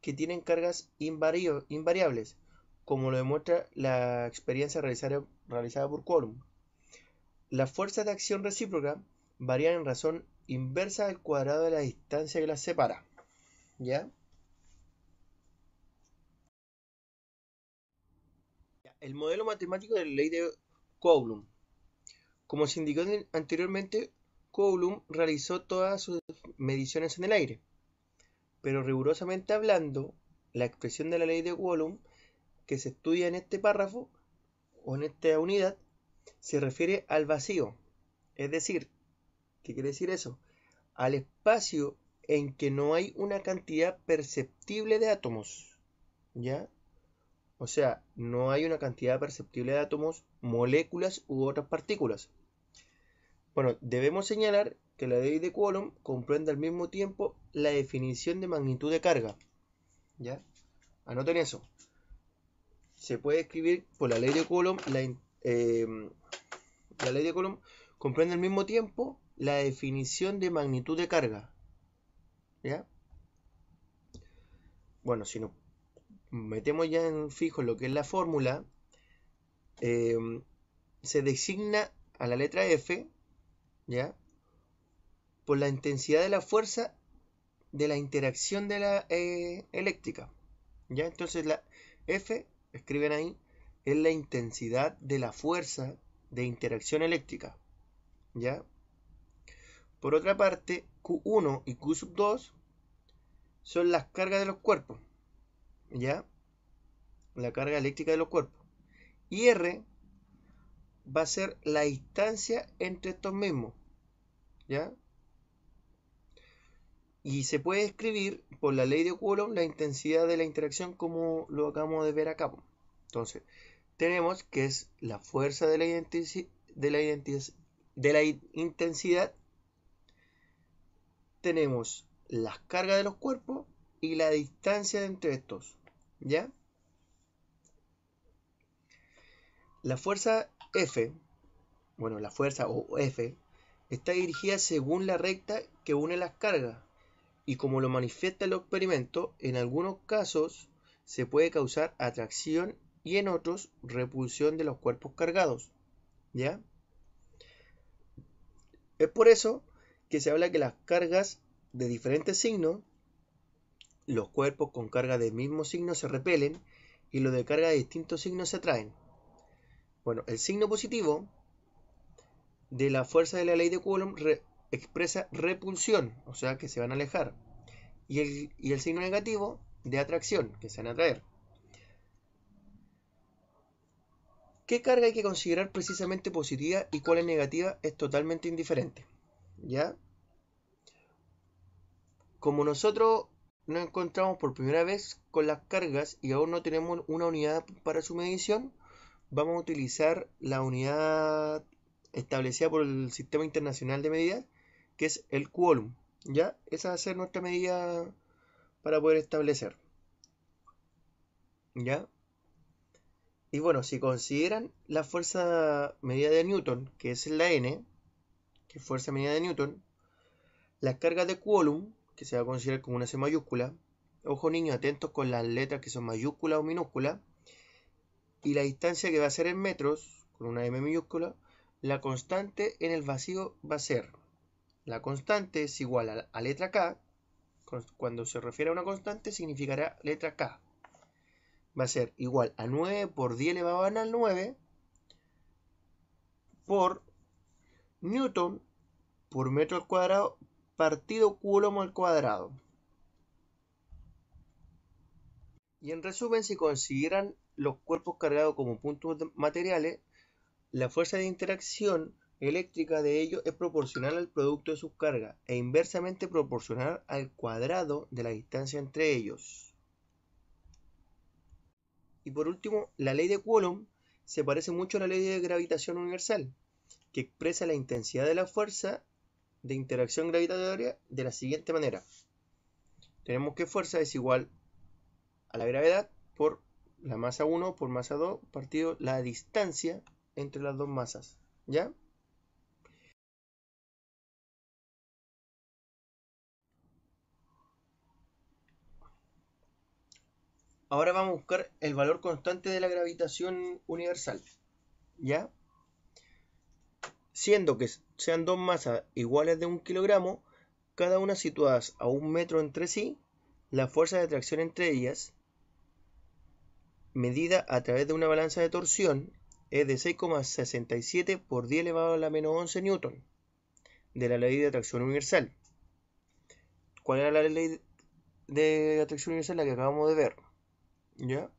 que tienen cargas invariables, como lo demuestra la experiencia realizada, realizada por Quorum. Las fuerzas de acción recíproca varían en razón inversa al cuadrado de la distancia que las separa. ¿Ya? el modelo matemático de la ley de Coulomb. Como se indicó anteriormente, Coulomb realizó todas sus mediciones en el aire, pero rigurosamente hablando, la expresión de la ley de Coulomb que se estudia en este párrafo o en esta unidad se refiere al vacío, es decir, ¿qué quiere decir eso? Al espacio en que no hay una cantidad perceptible de átomos, ¿ya? O sea, no hay una cantidad perceptible de átomos, moléculas u otras partículas. Bueno, debemos señalar que la ley de Coulomb comprende al mismo tiempo la definición de magnitud de carga. ¿Ya? Anoten eso. Se puede escribir por la ley de Coulomb, eh, la, ley de Coulomb comprende al mismo tiempo la definición de magnitud de carga. ¿Ya? Bueno, si no metemos ya en fijo lo que es la fórmula, em, se designa a la letra F, ¿ya? Por la intensidad de la fuerza de la interacción de la eh, eléctrica, ¿ya? Entonces la F, escriben ahí, es la intensidad de la fuerza de interacción eléctrica, ¿ya? Por otra parte, Q1 y Q2 son las cargas de los cuerpos, ¿ya? La carga eléctrica de los cuerpos. Y R va a ser la distancia entre estos mismos, ¿ya? Y se puede escribir por la ley de Coulomb la intensidad de la interacción como lo acabamos de ver acá. Entonces, tenemos que es la fuerza de la, de la, de la intensidad. Tenemos las cargas de los cuerpos y la distancia entre estos. ¿Ya? La fuerza F, bueno, la fuerza o F, está dirigida según la recta que une las cargas y como lo manifiesta el experimento, en algunos casos se puede causar atracción y en otros repulsión de los cuerpos cargados. ¿Ya? Es por eso que se habla que las cargas de diferentes signos los cuerpos con carga del mismo signo se repelen y los de carga de distintos signos se atraen. Bueno, el signo positivo de la fuerza de la ley de Coulomb expresa repulsión, o sea que se van a alejar. Y el, y el signo negativo de atracción, que se van a atraer. ¿Qué carga hay que considerar precisamente positiva y cuál es negativa? Es totalmente indiferente. ¿Ya? Como nosotros nos encontramos por primera vez con las cargas y aún no tenemos una unidad para su medición, vamos a utilizar la unidad establecida por el Sistema Internacional de Medidas, que es el Coulomb. ¿ya? Esa va a ser nuestra medida para poder establecer. ¿Ya? Y bueno, si consideran la fuerza medida de Newton, que es la N, que es fuerza medida de Newton, las cargas de Coulomb que se va a considerar como una C mayúscula. Ojo niños, atentos con las letras que son mayúscula o minúscula. Y la distancia que va a ser en metros, con una M mayúscula, la constante en el vacío va a ser. La constante es igual a, la letra K. Cuando se refiere a una constante significará letra K. Va a ser igual a 9 por 10 elevado al 9 por Newton por metro al cuadrado partido Coulomb al cuadrado. Y en resumen, si consideran los cuerpos cargados como puntos materiales, la fuerza de interacción eléctrica de ellos es proporcional al producto de sus cargas e inversamente proporcional al cuadrado de la distancia entre ellos. Y por último, la ley de Coulomb se parece mucho a la ley de gravitación universal, que expresa la intensidad de la fuerza de interacción gravitatoria de la siguiente manera. Tenemos que fuerza es igual a la gravedad por la masa 1 por masa 2 partido la distancia entre las dos masas. ¿Ya? Ahora vamos a buscar el valor constante de la gravitación universal. ¿Ya? siendo que sean dos masas iguales de un kilogramo, cada una situadas a un metro entre sí, la fuerza de atracción entre ellas, medida a través de una balanza de torsión, es de 6,67 por 10 elevado a la menos 11 newton de la ley de atracción universal. ¿Cuál era la ley de atracción universal? La que acabamos de ver. ¿Ya?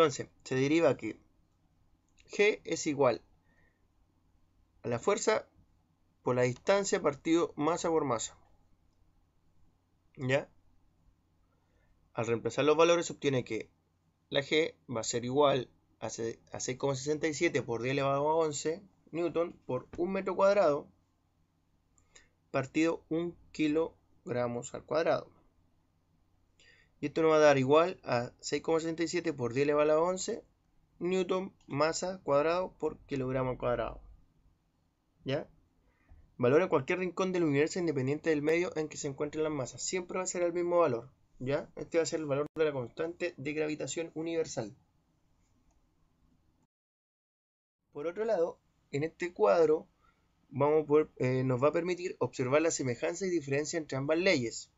Entonces, se deriva que G es igual a la fuerza por la distancia partido masa por masa. ¿Ya? Al reemplazar los valores se obtiene que la G va a ser igual a 6,67 por 10 elevado a 11 newton por un metro cuadrado partido 1 kilogramos al cuadrado. Y esto nos va a dar igual a 6,67 por 10 elevado a 11 newton masa cuadrado por kilogramo cuadrado. ¿Ya? Valor en cualquier rincón del universo independiente del medio en que se encuentren las masas. Siempre va a ser el mismo valor. ¿Ya? Este va a ser el valor de la constante de gravitación universal. Por otro lado, en este cuadro vamos eh, nos va a permitir observar la semejanza y diferencia entre ambas leyes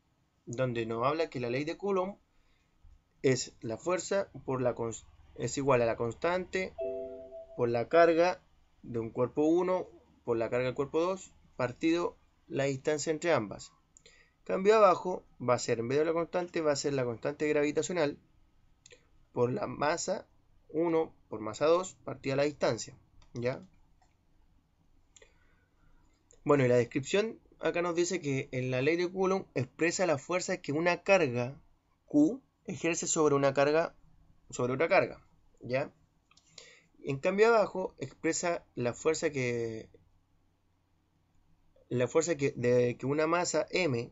donde nos habla que la ley de Coulomb es la fuerza por la es igual a la constante por la carga de un cuerpo 1 por la carga del cuerpo 2 partido la distancia entre ambas. Cambio abajo, va a ser en vez de la constante, va a ser la constante gravitacional por la masa 1 por masa 2 partida la distancia. ¿Ya? Bueno, y la descripción acá nos dice que en la ley de Coulomb expresa la fuerza que una carga Q ejerce sobre una carga, sobre otra carga, ¿ya? En cambio abajo expresa la fuerza que la fuerza que, de, que una masa M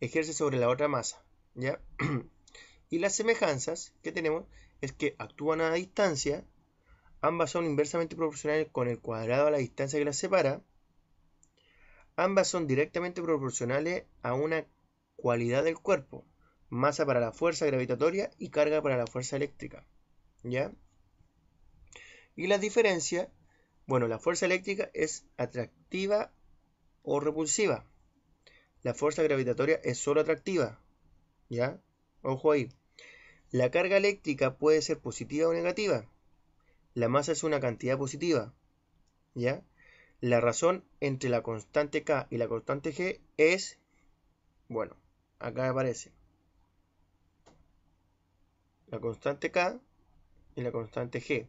ejerce sobre la otra masa, ¿ya? (clears throat) y las semejanzas que tenemos es que actúan a distancia, ambas son inversamente proporcionales con el cuadrado a la distancia que las separa, Ambas son directamente proporcionales a una cualidad del cuerpo, masa para la fuerza gravitatoria y carga para la fuerza eléctrica. ¿Ya? Y la diferencia, bueno, la fuerza eléctrica es atractiva o repulsiva. La fuerza gravitatoria es solo atractiva. ¿Ya? Ojo ahí. La carga eléctrica puede ser positiva o negativa. La masa es una cantidad positiva. ¿Ya? La razón entre la constante K y la constante G es, bueno, acá aparece. La constante K y la constante G.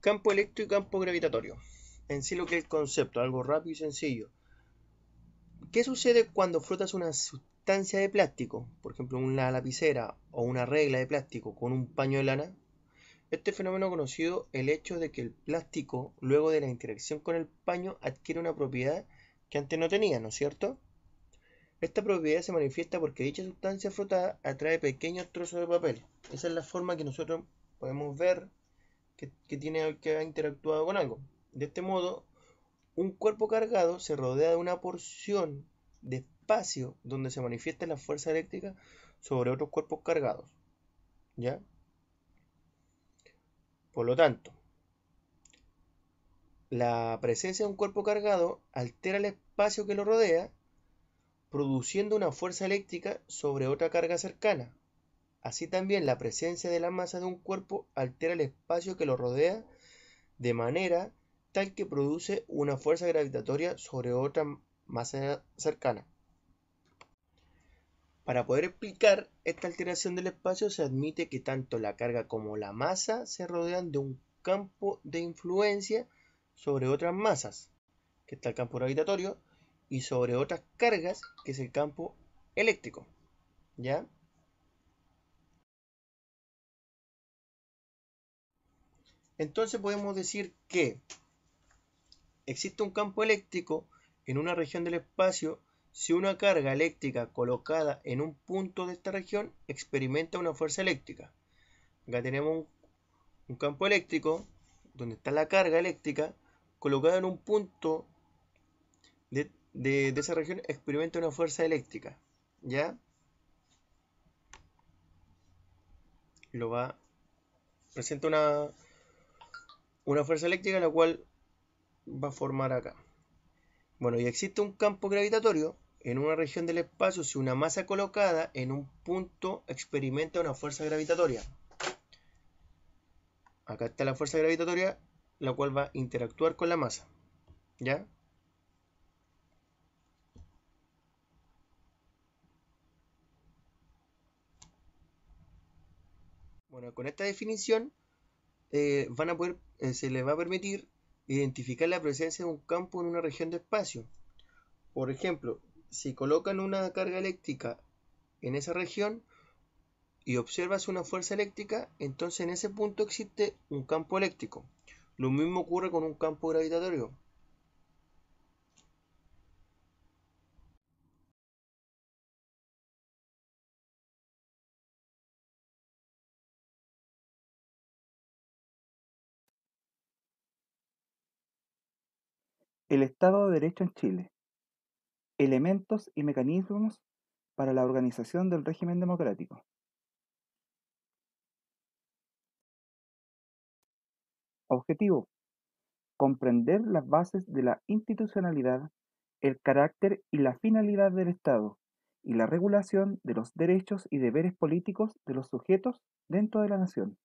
Campo eléctrico y campo gravitatorio. En sí lo que es el concepto, algo rápido y sencillo. ¿Qué sucede cuando frotas una, sustancia? de plástico, por ejemplo una lapicera o una regla de plástico con un paño de lana, este fenómeno conocido el hecho de que el plástico luego de la interacción con el paño adquiere una propiedad que antes no tenía, ¿no es cierto? Esta propiedad se manifiesta porque dicha sustancia frotada atrae pequeños trozos de papel. Esa es la forma que nosotros podemos ver que, tiene que ha interactuado con algo. De este modo, un cuerpo cargado se rodea de una porción de espacio donde se manifiesta la fuerza eléctrica sobre otros cuerpos cargados. ¿Ya? Por lo tanto, la presencia de un cuerpo cargado altera el espacio que lo rodea, produciendo una fuerza eléctrica sobre otra carga cercana. Así también la presencia de la masa de un cuerpo altera el espacio que lo rodea de manera tal que produce una fuerza gravitatoria sobre otra masa cercana. Para poder explicar esta alteración del espacio se admite que tanto la carga como la masa se rodean de un campo de influencia sobre otras masas, que está el campo gravitatorio, y sobre otras cargas, que es el campo eléctrico. ¿Ya? Entonces podemos decir que existe un campo eléctrico en una región del espacio si una carga eléctrica colocada en un punto de esta región experimenta una fuerza eléctrica. Acá tenemos un, campo eléctrico donde está la carga eléctrica colocada en un punto de, esa región experimenta una fuerza eléctrica. ¿Ya? lo va. Presenta una, una fuerza eléctrica la cual va a formar acá. Bueno, y existe un campo gravitatorio en una región del espacio si una masa colocada en un punto experimenta una fuerza gravitatoria. Acá está la fuerza gravitatoria, la cual va a interactuar con la masa. ¿Ya? Bueno, con esta definición eh, van a poder, eh, se les va a permitir identificar la presencia de un campo en una región de espacio. Por ejemplo, si colocan una carga eléctrica en esa región y observas una fuerza eléctrica, entonces en ese punto existe un campo eléctrico. Lo mismo ocurre con un campo gravitatorio. El Estado de Derecho en Chile elementos y mecanismos para la organización del régimen democrático. Objetivo. Comprender las bases de la institucionalidad, el carácter y la finalidad del Estado y la regulación de los derechos y deberes políticos de los sujetos dentro de la nación.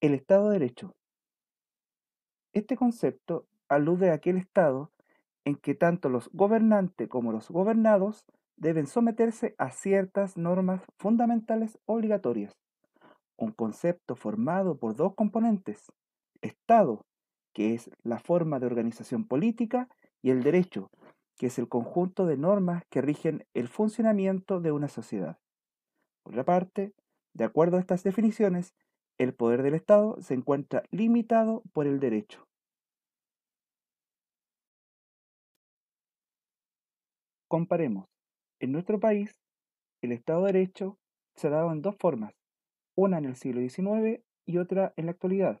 El Estado de Derecho este concepto alude a aquel estado en que tanto los gobernantes como los gobernados deben someterse a ciertas normas fundamentales obligatorias. Un concepto formado por dos componentes, Estado, que es la forma de organización política, y el derecho, que es el conjunto de normas que rigen el funcionamiento de una sociedad. Por otra parte, de acuerdo a estas definiciones, el poder del Estado se encuentra limitado por el derecho. Comparemos. En nuestro país, el Estado de Derecho se ha dado en dos formas, una en el siglo XIX y otra en la actualidad.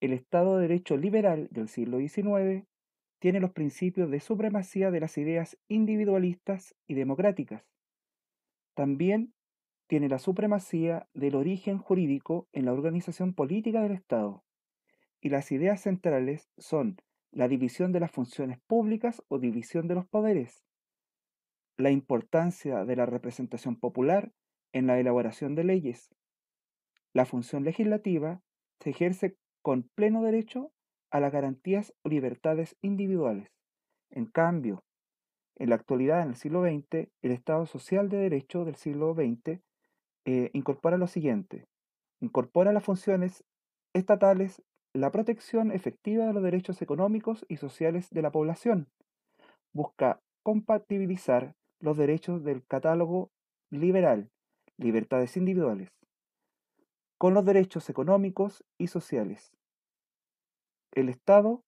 El Estado de Derecho liberal del siglo XIX tiene los principios de supremacía de las ideas individualistas y democráticas. También tiene la supremacía del origen jurídico en la organización política del Estado. Y las ideas centrales son la división de las funciones públicas o división de los poderes, la importancia de la representación popular en la elaboración de leyes. La función legislativa se ejerce con pleno derecho a las garantías o libertades individuales. En cambio, en la actualidad, en el siglo XX, el Estado social de derecho del siglo XX eh, incorpora lo siguiente. Incorpora las funciones estatales, la protección efectiva de los derechos económicos y sociales de la población. Busca compatibilizar los derechos del catálogo liberal, libertades individuales, con los derechos económicos y sociales. El Estado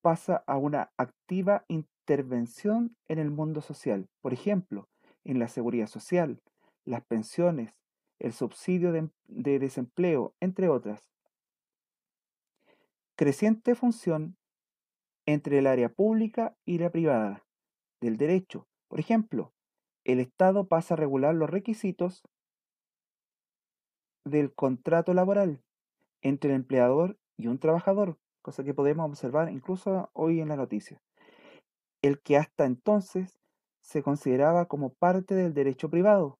pasa a una activa intervención en el mundo social, por ejemplo, en la seguridad social, las pensiones, el subsidio de, em-, desempleo, entre otras. Creciente función entre el área pública y la privada del derecho. Por ejemplo, el Estado pasa a regular los requisitos del contrato laboral entre el empleador y un trabajador, cosa que podemos observar incluso hoy en la noticia, el que hasta entonces se consideraba como parte del derecho privado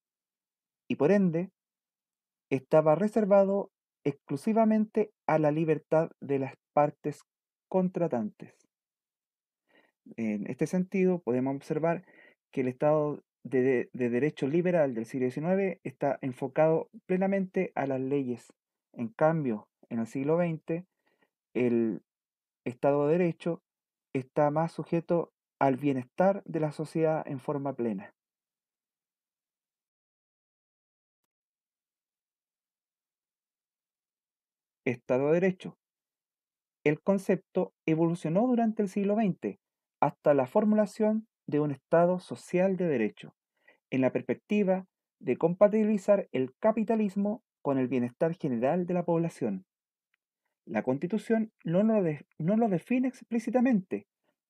y por ende estaba reservado exclusivamente a la libertad de las partes contratantes. En este sentido, podemos observar que el Estado de, de, derecho liberal del siglo XIX está enfocado plenamente a las leyes. En cambio, en el siglo XX, el Estado de Derecho está más sujeto al bienestar de la sociedad en forma plena. Estado de Derecho. El concepto evolucionó durante el siglo XX hasta la formulación de un Estado social de derecho, en la perspectiva de compatibilizar el capitalismo con el bienestar general de la población. La Constitución no lo, no lo define explícitamente,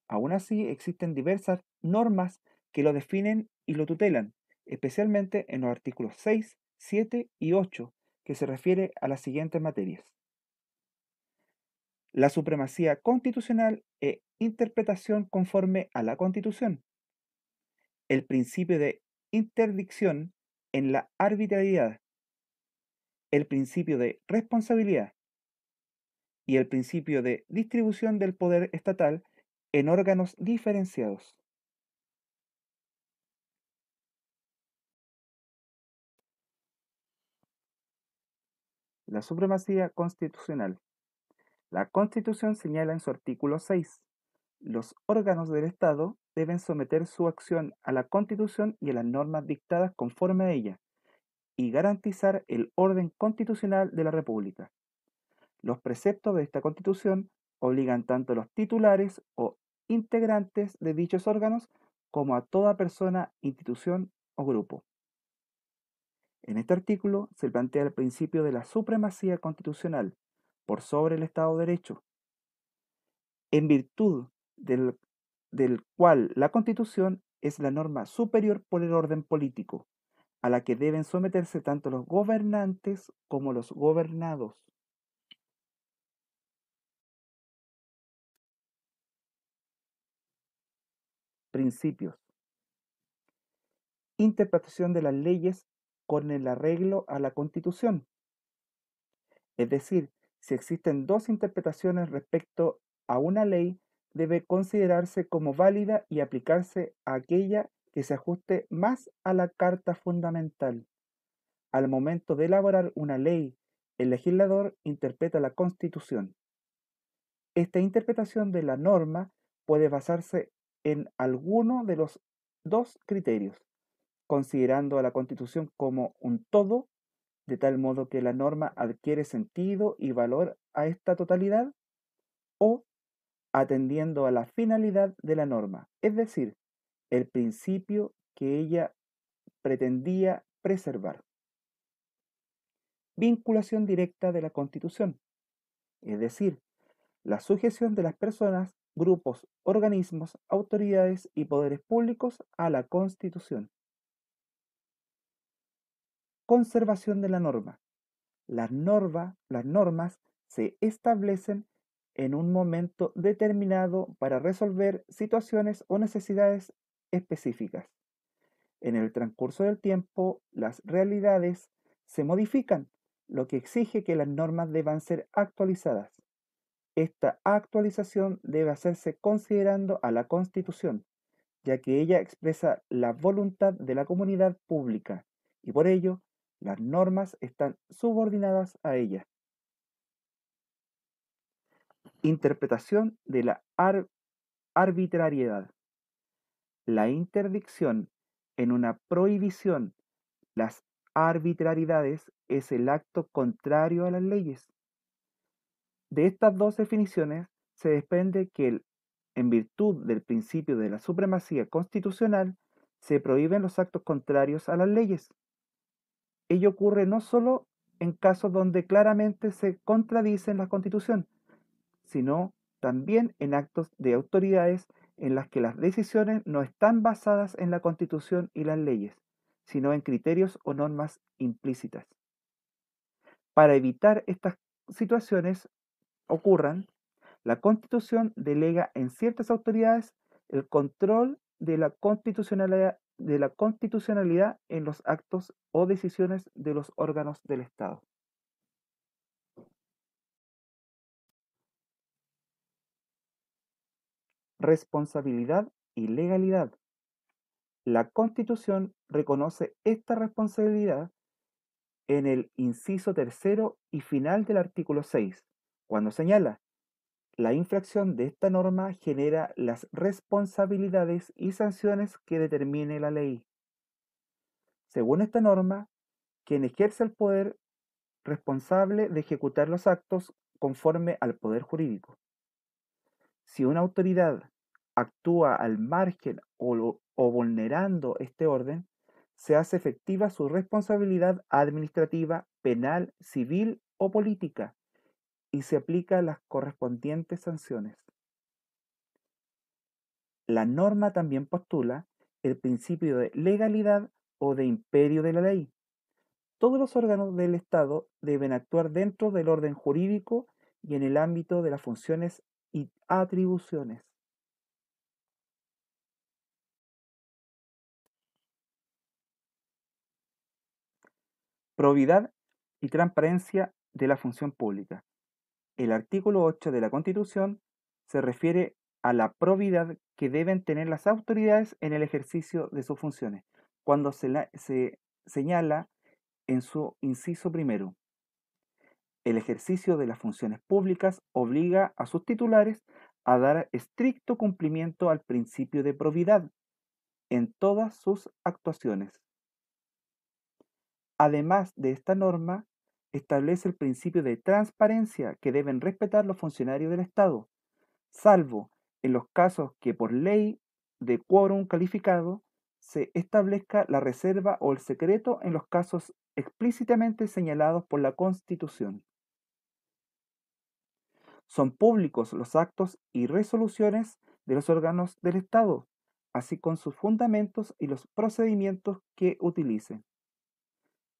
aún así existen diversas normas que lo definen y lo tutelan, especialmente en los artículos 6, 7 y 8, que se refiere a las siguientes materias. La supremacía constitucional es interpretación conforme a la Constitución. El principio de interdicción en la arbitrariedad. El principio de responsabilidad. Y el principio de distribución del poder estatal en órganos diferenciados. La supremacía constitucional. La Constitución señala en su artículo 6 los órganos del Estado deben someter su acción a la Constitución y a las normas dictadas conforme a ella, y garantizar el orden constitucional de la República. Los preceptos de esta Constitución obligan tanto a los titulares o integrantes de dichos órganos como a toda persona, institución o grupo. En este artículo se plantea el principio de la supremacía constitucional por sobre el Estado de Derecho. En virtud del, cual la Constitución es la norma superior por el orden político, a la que deben someterse tanto los gobernantes como los gobernados. Principios. Interpretación de las leyes con el arreglo a la Constitución. Es decir, si existen dos interpretaciones respecto a una ley, debe considerarse como válida y aplicarse a aquella que se ajuste más a la Carta Fundamental. Al momento de elaborar una ley, el legislador interpreta la Constitución. Esta interpretación de la norma puede basarse en alguno de los dos criterios, considerando a la Constitución como un todo, de tal modo que la norma adquiere sentido y valor a esta totalidad, o atendiendo a la finalidad de la norma, es decir, el principio que ella pretendía preservar. Vinculación directa de la Constitución, es decir, la sujeción de las personas, grupos, organismos, autoridades y poderes públicos a la Constitución. Conservación de la norma. Las, normas se establecen en un momento determinado para resolver situaciones o necesidades específicas. En el transcurso del tiempo, las realidades se modifican, lo que exige que las normas deban ser actualizadas. Esta actualización debe hacerse considerando a la Constitución, ya que ella expresa la voluntad de la comunidad pública y por ello las normas están subordinadas a ella. Interpretación de la arbitrariedad. La interdicción en una prohibición, las arbitrariedades es el acto contrario a las leyes. De estas dos definiciones se desprende que en virtud del principio de la supremacía constitucional se prohíben los actos contrarios a las leyes. Ello ocurre no solo en casos donde claramente se contradicen la Constitución, sino también en actos de autoridades en las que las decisiones no están basadas en la Constitución y las leyes, sino en criterios o normas implícitas. Para evitar estas situaciones ocurran, la Constitución delega en ciertas autoridades el control de la constitucionalidad, de la constitucionalidad en los actos o decisiones de los órganos del Estado. responsabilidad y legalidad. La Constitución reconoce esta responsabilidad en el inciso tercero y final del artículo 6, cuando señala, la infracción de esta norma genera las responsabilidades y sanciones que determine la ley. Según esta norma, quien ejerce el poder responsable de ejecutar los actos conforme al poder jurídico. Si una autoridad actúa al margen o, vulnerando este orden, se hace efectiva su responsabilidad administrativa, penal, civil o política y se aplican las correspondientes sanciones. La norma también postula el principio de legalidad o de imperio de la ley. Todos los órganos del Estado deben actuar dentro del orden jurídico y en el ámbito de las funciones y atribuciones. probidad y transparencia de la función pública. El artículo 8 de la Constitución se refiere a la probidad que deben tener las autoridades en el ejercicio de sus funciones, cuando se, se señala en su inciso primero. El ejercicio de las funciones públicas obliga a sus titulares a dar estricto cumplimiento al principio de probidad en todas sus actuaciones. Además de esta norma, establece el principio de transparencia que deben respetar los funcionarios del Estado, salvo en los casos que por ley de quórum calificado se establezca la reserva o el secreto en los casos explícitamente señalados por la Constitución. Son públicos los actos y resoluciones de los órganos del Estado, así con sus fundamentos y los procedimientos que utilicen.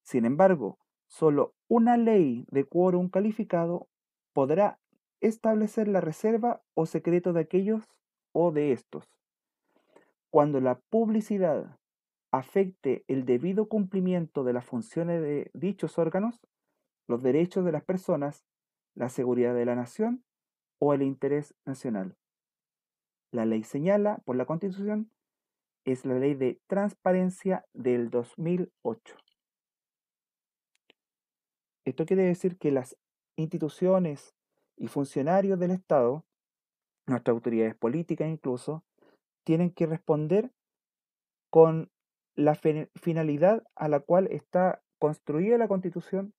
Sin embargo, solo una ley de quórum calificado podrá establecer la reserva o secreto de aquellos o de estos. Cuando la publicidad afecte el debido cumplimiento de las funciones de dichos órganos, los derechos de las personas, la seguridad de la nación o el interés nacional. La ley señala por la Constitución es la ley de transparencia del 2008. Esto quiere decir que las instituciones y funcionarios del Estado, nuestras autoridades políticas incluso, tienen que responder con la finalidad a la cual está construida la Constitución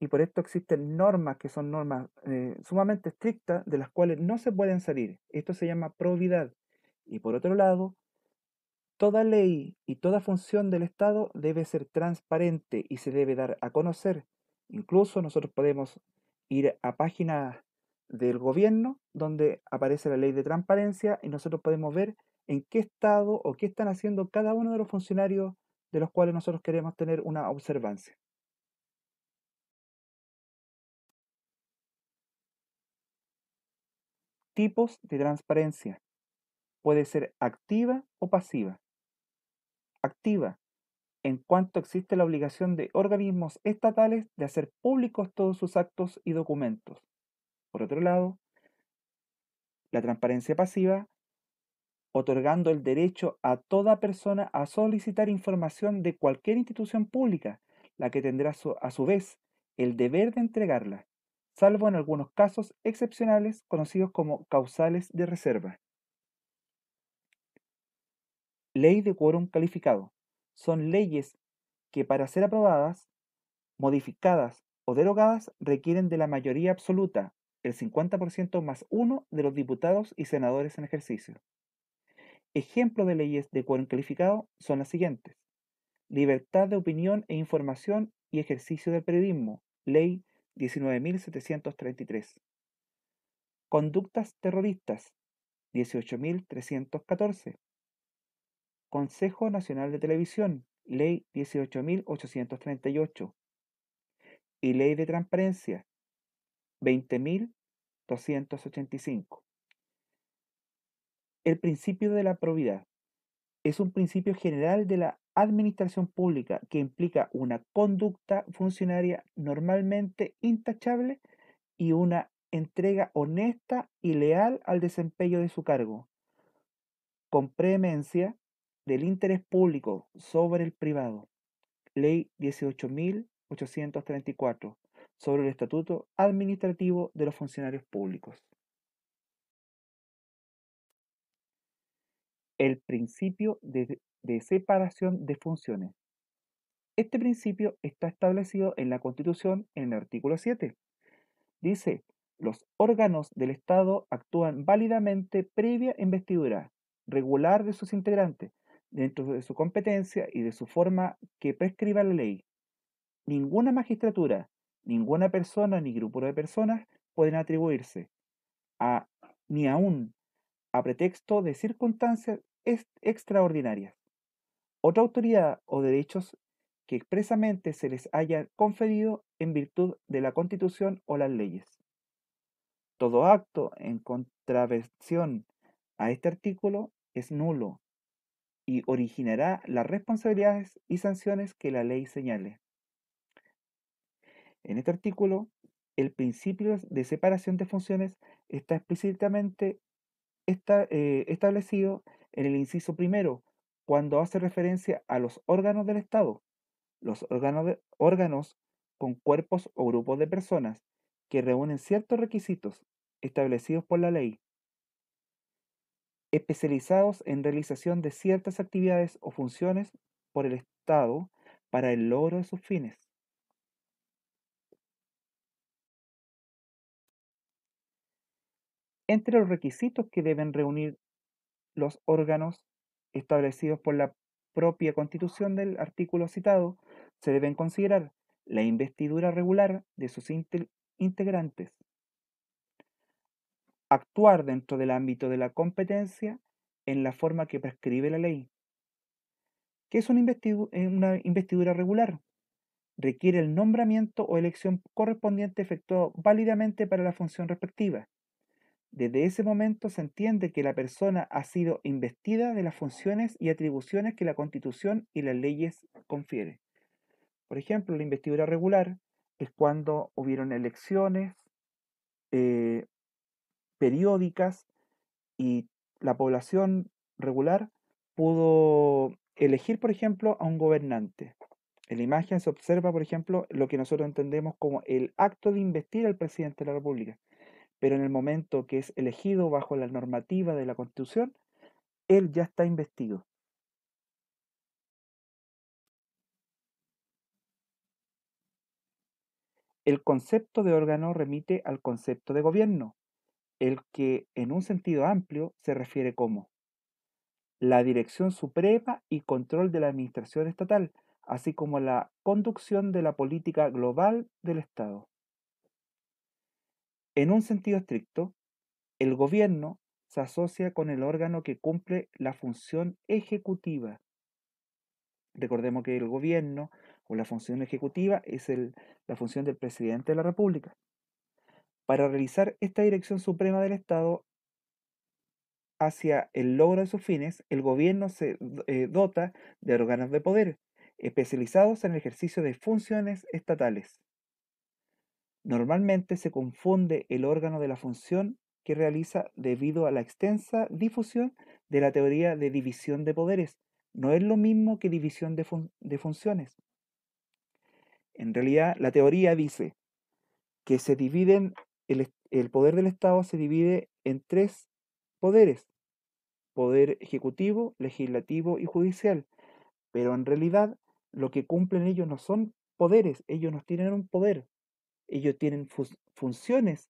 y por esto existen normas que son normas eh, sumamente estrictas de las cuales no se pueden salir. Esto se llama probidad. Y por otro lado, toda ley y toda función del Estado debe ser transparente y se debe dar a conocer Incluso nosotros podemos ir a páginas del gobierno donde aparece la ley de transparencia y nosotros podemos ver en qué estado o qué están haciendo cada uno de los funcionarios de los cuales nosotros queremos tener una observancia. Tipos de transparencia. Puede ser activa o pasiva. Activa en cuanto existe la obligación de organismos estatales de hacer públicos todos sus actos y documentos. Por otro lado, la transparencia pasiva, otorgando el derecho a toda persona a solicitar información de cualquier institución pública, la que tendrá a su vez el deber de entregarla, salvo en algunos casos excepcionales conocidos como causales de reserva. Ley de quórum calificado son leyes que para ser aprobadas, modificadas o derogadas requieren de la mayoría absoluta, el 50% más uno de los diputados y senadores en ejercicio. Ejemplos de leyes de en calificado son las siguientes. Libertad de opinión e información y ejercicio del periodismo, ley 19.733. Conductas terroristas, 18.314. Consejo Nacional de Televisión, Ley 18.838 y Ley de Transparencia 20.285. El principio de la probidad es un principio general de la administración pública que implica una conducta funcionaria normalmente intachable y una entrega honesta y leal al desempeño de su cargo. Con preemencia, del interés público sobre el privado. Ley 18.834 sobre el Estatuto Administrativo de los Funcionarios Públicos. El principio de, separación de funciones. Este principio está establecido en la Constitución en el artículo 7. Dice, los órganos del Estado actúan válidamente previa investidura regular de sus integrantes, dentro de su competencia y de su forma que prescriba la ley. Ninguna magistratura, ninguna persona ni grupo de personas pueden atribuirse a ni aún a pretexto de circunstancias extraordinarias otra autoridad o derechos que expresamente se les haya conferido en virtud de la Constitución o las leyes. Todo acto en contravención a este artículo es nulo y originará las responsabilidades y sanciones que la ley señale. En este artículo, el principio de separación de funciones está explícitamente eh, establecido en el inciso primero, cuando hace referencia a los órganos del Estado, los órganos, órganos con cuerpos o grupos de personas que reúnen ciertos requisitos establecidos por la ley especializados en realización de ciertas actividades o funciones por el Estado para el logro de sus fines. Entre los requisitos que deben reunir los órganos establecidos por la propia constitución del artículo citado, se deben considerar la investidura regular de sus integrantes, actuar dentro del ámbito de la competencia en la forma que prescribe la ley. ¿Qué es eh, una, investidura regular? Requiere el nombramiento o elección correspondiente efectuado válidamente para la función respectiva. Desde ese momento se entiende que la persona ha sido investida de las funciones y atribuciones que la Constitución y las leyes confieren. Por ejemplo, la investidura regular es cuando hubieron elecciones, eh, periódicas y la población regular pudo elegir, por ejemplo, a un gobernante. En la imagen se observa, por ejemplo, lo que nosotros entendemos como el acto de investir al presidente de la República. Pero en el momento que es elegido bajo la normativa de la Constitución, él ya está investido. El concepto de órgano remite al concepto de gobierno, el que en un sentido amplio se refiere como la dirección suprema y control de la administración estatal, así como la conducción de la política global del Estado. En un sentido estricto, el gobierno se asocia con el órgano que cumple la función ejecutiva. Recordemos que el gobierno o la función ejecutiva es la función del presidente de la República para realizar esta dirección suprema del Estado hacia el logro de sus fines, el gobierno se eh, dota de órganos de poder especializados en el ejercicio de funciones estatales. Normalmente se confunde el órgano de la función que realiza debido a la extensa difusión de la teoría de división de poderes. No es lo mismo que división de, de funciones. En realidad, la teoría dice que se dividen el, poder del Estado se divide en tres poderes, poder ejecutivo, legislativo y judicial. Pero en realidad lo que cumplen ellos no son poderes, ellos no tienen un poder, ellos tienen funciones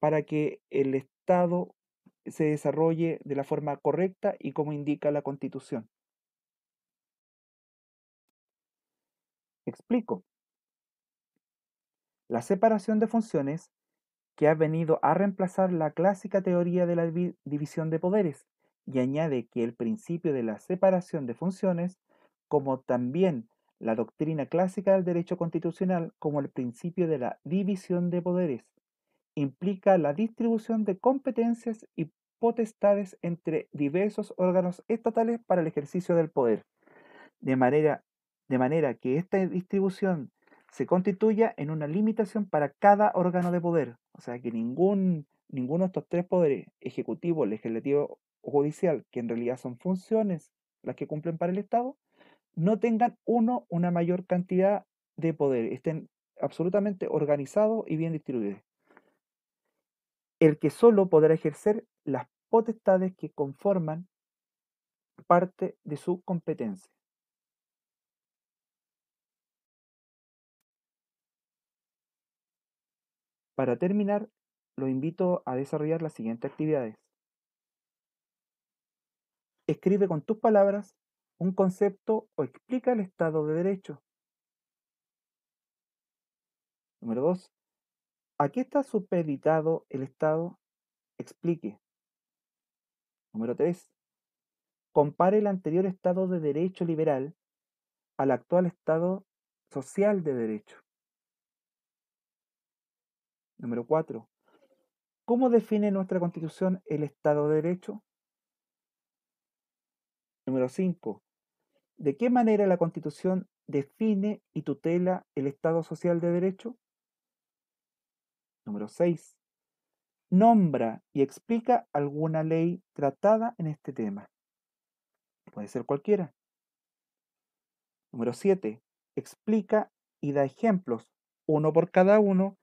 para que el Estado se desarrolle de la forma correcta y como indica la Constitución. Explico. La separación de funciones que ha venido a reemplazar la clásica teoría de la división de poderes y añade que el principio de la separación de funciones, como también la doctrina clásica del derecho constitucional como el principio de la división de poderes, implica la distribución de competencias y potestades entre diversos órganos estatales para el ejercicio del poder, de manera, de manera que esta distribución se constituya en una limitación para cada órgano de poder. O sea, que ningún, ninguno de estos tres poderes, ejecutivo, legislativo o judicial, que en realidad son funciones las que cumplen para el Estado, no tengan uno una mayor cantidad de poder, estén absolutamente organizados y bien distribuidos. El que solo podrá ejercer las potestades que conforman parte de su competencia. Para terminar, lo invito a desarrollar las siguientes actividades. Escribe con tus palabras un concepto o explica el Estado de Derecho. Número 2. ¿A qué está supeditado el Estado? Explique. Número 3. Compare el anterior Estado de Derecho liberal al actual Estado social de Derecho. Número 4. ¿Cómo define nuestra Constitución el Estado de Derecho? Número 5. ¿De qué manera la Constitución define y tutela el Estado Social de Derecho? Número 6. Nombra y explica alguna ley tratada en este tema. Puede ser cualquiera. Número 7. Explica y da ejemplos, uno por cada uno,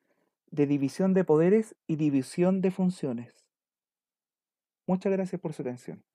de división de poderes y división de funciones. Muchas gracias por su atención.